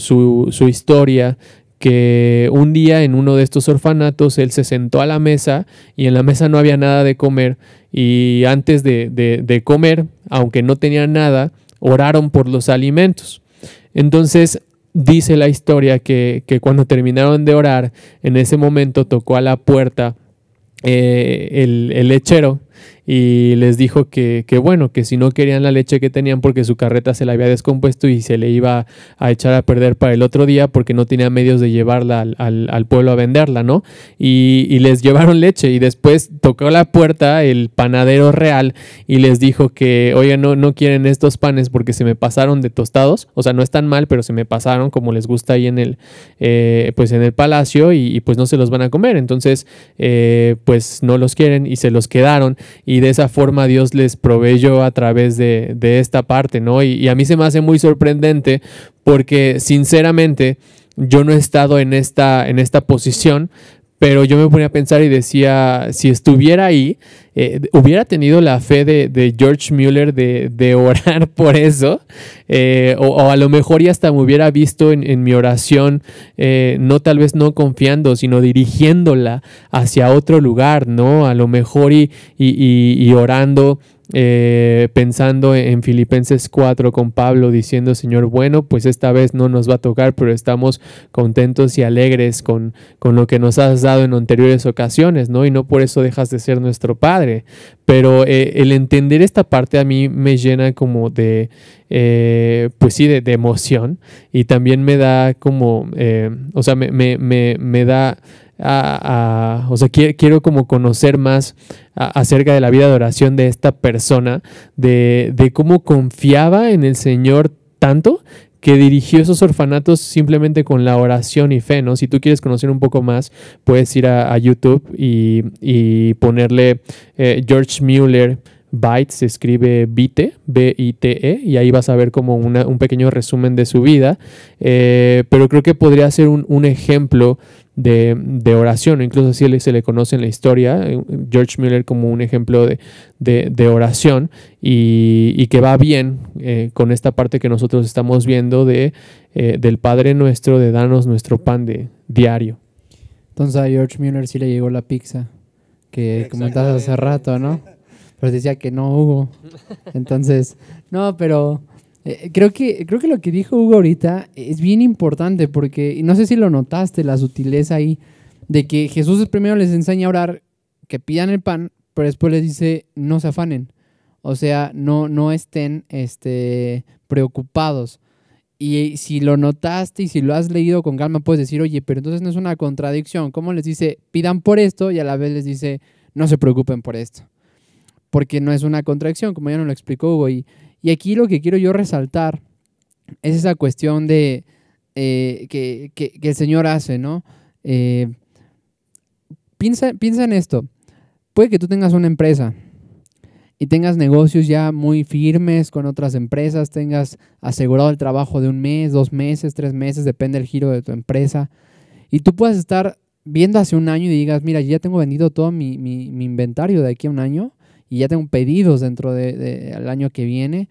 historia que un día en uno de estos orfanatos él se sentó a la mesa y en la mesa no había nada de comer y antes de, de comer, aunque no tenía nada, oraron por los alimentos. Entonces dice la historia que, que, cuando terminaron de orar, en ese momento tocó a la puerta eh, el, el lechero y les dijo que, que, bueno, que si no querían la leche que tenían porque su carreta se la había descompuesto y se le iba a echar a perder para el otro día porque no tenía medios de llevarla al, pueblo a venderla, ¿no? Y, les llevaron leche y después tocó la puerta el panadero real y les dijo que, oye, no, no quieren estos panes porque se me pasaron de tostados, o sea, no están mal, pero se me pasaron como les gusta ahí en el, eh, pues en el palacio y, pues no se los van a comer, entonces eh, pues no los quieren y se los quedaron y de esa forma Dios les proveyó a través de, esta parte, ¿no? Y, y, a mí se me hace muy sorprendente porque sinceramente yo no he estado en esta, en esta posición, pero yo me ponía a pensar y decía, si estuviera ahí, eh, hubiera tenido la fe de, George Mueller de, orar por eso, eh, o, a lo mejor y hasta me hubiera visto en, mi oración, eh, no tal vez no confiando, sino dirigiéndola hacia otro lugar, ¿no? A lo mejor y, orando. pensando en Filipenses 4 con Pablo diciendo, Señor, bueno, pues esta vez no nos va a tocar, pero estamos contentos y alegres con, con lo que nos has dado en anteriores ocasiones, ¿no? Y no por eso dejas de ser nuestro Padre. Pero eh, el entender esta parte a mí me llena como de, eh, pues sí, de, emoción. Y también me da como, eh, o sea, me, da... A, o sea, quiero, como conocer más acerca de la vida de oración de esta persona, de, de cómo confiaba en el Señor tanto que dirigió esos orfanatos simplemente con la oración y fe, ¿no? Si tú quieres conocer un poco más, puedes ir a, YouTube y, ponerle eh, George Mueller. Bytes se escribe Bite, B-I-T-E, y ahí vas a ver como un pequeño resumen de su vida. Eh, pero creo que podría ser un, un ejemplo de, oración, incluso así se le conoce en la historia, eh, George Miller como un ejemplo de, oración y, que va bien eh, con esta parte que nosotros estamos viendo de, eh, del Padre Nuestro, de danos nuestro pan de diario. Entonces a George Miller sí le llegó la pizza que comentás hace rato, ¿no? Pero decía que no hubo. Entonces, no, pero eh, creo, que, creo que lo que dijo Hugo ahorita es bien importante porque no sé si lo notaste, la sutileza ahí de que Jesús primero les enseña a orar, que pidan el pan, pero después les dice no se afanen. O sea, no, no estén este, preocupados. Y si lo notaste y si lo has leído con calma, puedes decir, oye, pero entonces no es una contradicción. ¿Cómo les dice, pidan por esto y a la vez les dice, no se preocupen por esto? Porque no es una contradicción, como ya nos lo explicó Hugo. Y, y aquí lo que quiero yo resaltar es esa cuestión de eh, que, el Señor hace, ¿no? Eh, piensa, en esto. Puede que tú tengas una empresa y tengas negocios ya muy firmes con otras empresas, tengas asegurado el trabajo de un mes, dos meses, tres meses, depende del giro de tu empresa. Y tú puedes estar viendo hace un año y digas, mira, ya tengo vendido todo mi inventario de aquí a un año y ya tengo pedidos dentro del año que viene.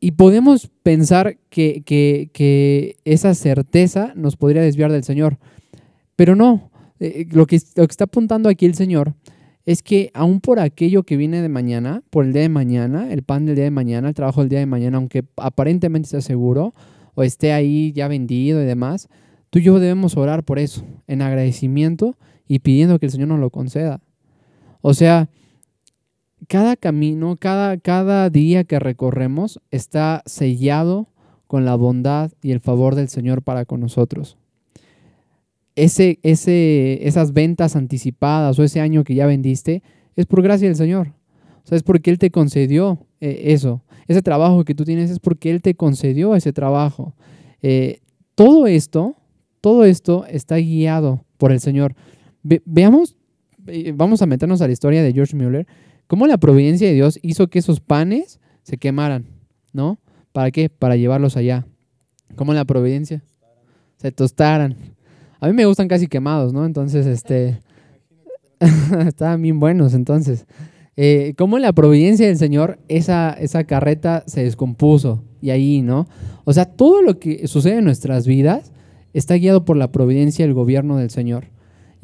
Y, podemos pensar que, esa certeza nos podría desviar del Señor. Pero no, eh, lo, que, lo que está apuntando aquí el Señor es que aún por aquello que viene de mañana, por el día de mañana, el pan del día de mañana, el trabajo del día de mañana, aunque aparentemente esté seguro o esté ahí ya vendido y demás, tú y yo debemos orar por eso, en agradecimiento y pidiendo que el Señor nos lo conceda. O sea, cada camino, cada, cada día que recorremos está sellado con la bondad y el favor del Señor para con nosotros. Ese, ese, esas ventas anticipadas o ese año que ya vendiste es por gracia del Señor. O sea, es porque Él te concedió eh, eso. Ese trabajo que tú tienes es porque Él te concedió ese trabajo. Eh, todo esto, todo esto está guiado por el Señor. veamos, eh, vamos a meternos a la historia de George Mueller cómo la providencia de Dios hizo que esos panes se quemaran, ¿no? ¿Para qué? Para llevarlos allá. ¿Cómo la providencia? Se tostaran. A mí me gustan casi quemados, ¿no? Entonces, este, estaban bien buenos, entonces. Eh, cómo la providencia del Señor, esa, esa carreta se descompuso y ahí, ¿no? O sea, todo lo que sucede en nuestras vidas está guiado por la providencia y el gobierno del Señor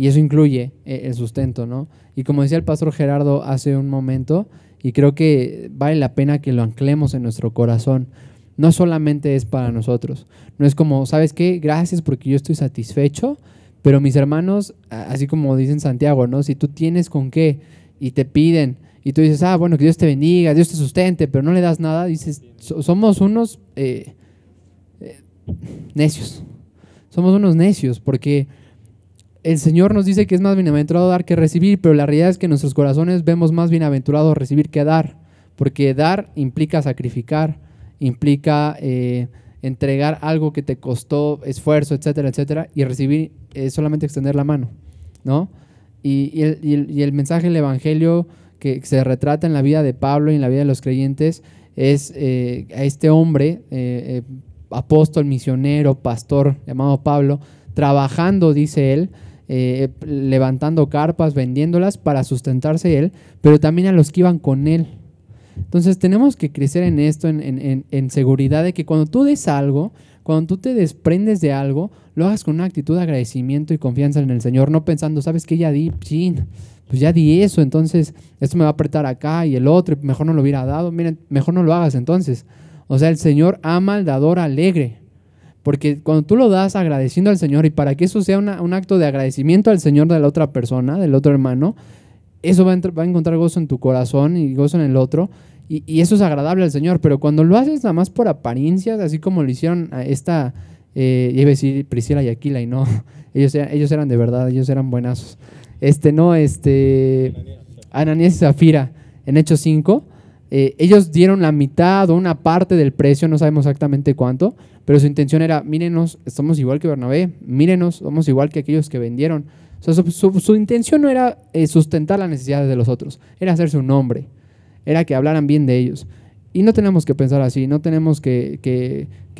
y eso incluye eh, el sustento, ¿no? Y como decía el pastor Gerardo hace un momento, y creo que vale la pena que lo anclemos en nuestro corazón, no solamente es para nosotros, no es como, ¿sabes qué? Gracias porque yo estoy satisfecho, pero mis hermanos, así como dicen Santiago, ¿no? Si tú tienes con qué y te piden, y tú dices, ah, bueno, que Dios te bendiga, Dios te sustente, pero no le das nada, dices, somos unos eh, eh, necios, somos unos necios, porque el Señor nos dice que es más bienaventurado dar que recibir, pero la realidad es que nuestros corazones vemos más bienaventurado recibir que dar, porque dar implica sacrificar, implica eh, entregar algo que te costó esfuerzo, etcétera, etcétera, y recibir es solamente extender la mano, ¿no? Y, el, y, el, mensaje del Evangelio que se retrata en la vida de Pablo y en la vida de los creyentes es eh, a este hombre, eh, apóstol, misionero, pastor llamado Pablo, trabajando, dice él, eh, levantando carpas, vendiéndolas para sustentarse él, pero también a los que iban con él. Entonces tenemos que crecer en esto, en, seguridad de que cuando tú des algo, cuando tú te desprendes de algo, lo hagas con una actitud de agradecimiento y confianza en el Señor, no pensando, ¿sabes que Ya di, pues ya di eso, entonces esto me va a apretar acá y el otro, mejor no lo hubiera dado, miren, mejor no lo hagas entonces. O sea, el Señor ama al dador alegre. Porque cuando tú lo das agradeciendo al Señor y para que eso sea un acto de agradecimiento al Señor de la otra persona, del otro hermano, eso va a, encontrar gozo en tu corazón y gozo en el otro. Y, eso es agradable al Señor. Pero cuando lo haces nada más por apariencias, así como lo hicieron esta, eh, iba decir Priscila y Aquila y no, ellos, ellos eran de verdad, ellos eran buenazos. Este, no, este, Ananías y Zafira en Hechos 5 eh, ellos dieron la mitad o una parte del precio, no sabemos exactamente cuánto, pero su intención era, mírenos, somos igual que Bernabé, mírenos, somos igual que aquellos que vendieron. su, intención no era eh, sustentar las necesidades de los otros, era hacerse un hombre, era que hablaran bien de ellos. Y no tenemos que pensar así, no tenemos que,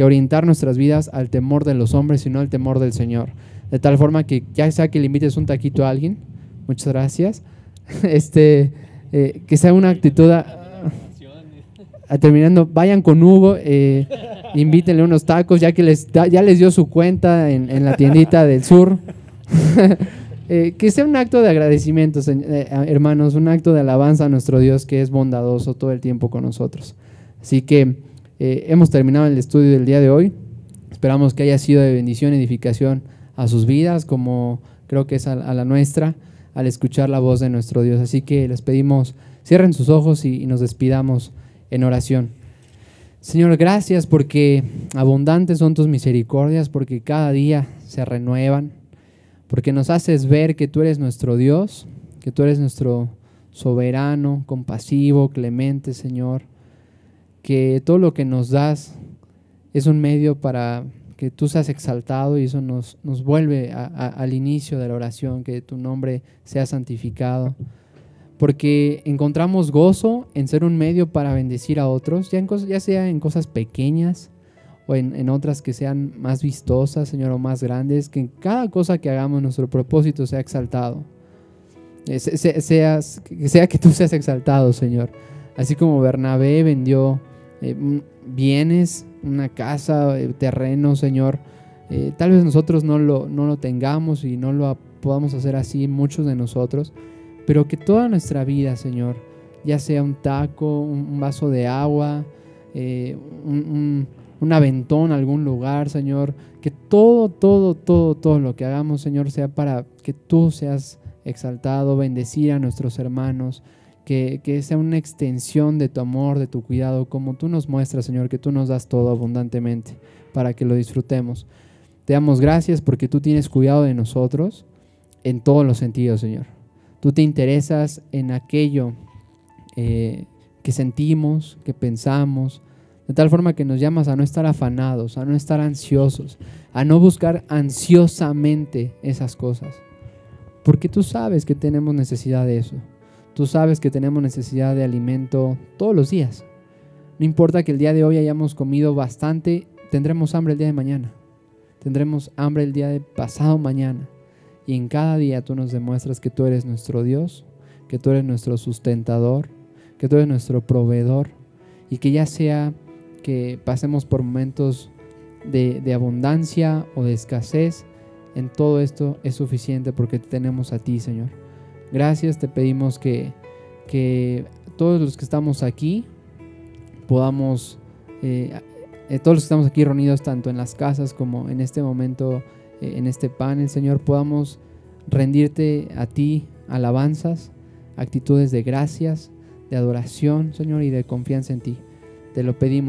orientar nuestras vidas al temor de los hombres, sino al temor del Señor. De tal forma que ya sea que le invites un taquito a alguien, muchas gracias, este, eh, que sea una actitud... Ah, terminando, vayan con Hugo, eh, invítenle unos tacos, ya que les, ya les dio su cuenta en, la tiendita del sur. Eh, que sea un acto de agradecimiento, eh, hermanos, un acto de alabanza a nuestro Dios que es bondadoso todo el tiempo con nosotros. Así que hemos terminado el estudio del día de hoy. Esperamos que haya sido de bendición y edificación a sus vidas, como creo que es a, la nuestra, al escuchar la voz de nuestro Dios. Así que les pedimos, cierren sus ojos y nos despidamos en oración. Señor, gracias porque abundantes son tus misericordias, porque cada día se renuevan, porque nos haces ver que tú eres nuestro Dios, que tú eres nuestro soberano, compasivo, clemente, Señor, que todo lo que nos das es un medio para que tú seas exaltado y eso nos, vuelve al inicio de la oración, que tu nombre sea santificado porque encontramos gozo en ser un medio para bendecir a otros, ya, sea en cosas pequeñas o en, otras que sean más vistosas, Señor, o más grandes, que en cada cosa que hagamos nuestro propósito sea exaltado. Eh, que sea que tú seas exaltado, Señor. Así como Bernabé vendió eh, bienes, una casa, eh, terreno, Señor. tal vez nosotros no lo, no lo tengamos y no lo podamos hacer así muchos de nosotros pero que toda nuestra vida, Señor, ya sea un taco, un, vaso de agua, eh, un, aventón un, algún lugar, Señor, que todo, todo, todo, todo lo que hagamos, Señor, sea para que tú seas exaltado, bendecir a nuestros hermanos, que, que, sea una extensión de tu amor, de tu cuidado, como tú nos muestras, Señor, que tú nos das todo abundantemente para que lo disfrutemos. Te damos gracias porque tú tienes cuidado de nosotros en todos los sentidos, Señor. Tú te interesas en aquello eh, que sentimos, que pensamos, de tal forma que nos llamas a no estar afanados, a no estar ansiosos, a no buscar ansiosamente esas cosas. Porque tú sabes que tenemos necesidad de eso. Tú sabes que tenemos necesidad de alimento todos los días. No importa que el día de hoy hayamos comido bastante, tendremos hambre el día de mañana. Tendremos hambre el día de pasado mañana. Y en cada día tú nos demuestras que tú eres nuestro Dios, que tú eres nuestro sustentador, que tú eres nuestro proveedor. Y que ya sea que pasemos por momentos de, abundancia o de escasez, en todo esto es suficiente porque tenemos a ti, Señor. Gracias, te pedimos que, que todos los que estamos aquí podamos, eh, eh, todos los que estamos aquí reunidos, tanto en las casas como en este momento eh, en este panel, Señor, podamos rendirte a ti alabanzas, actitudes de gracias, de adoración, Señor, y de confianza en ti. Te lo pedimos.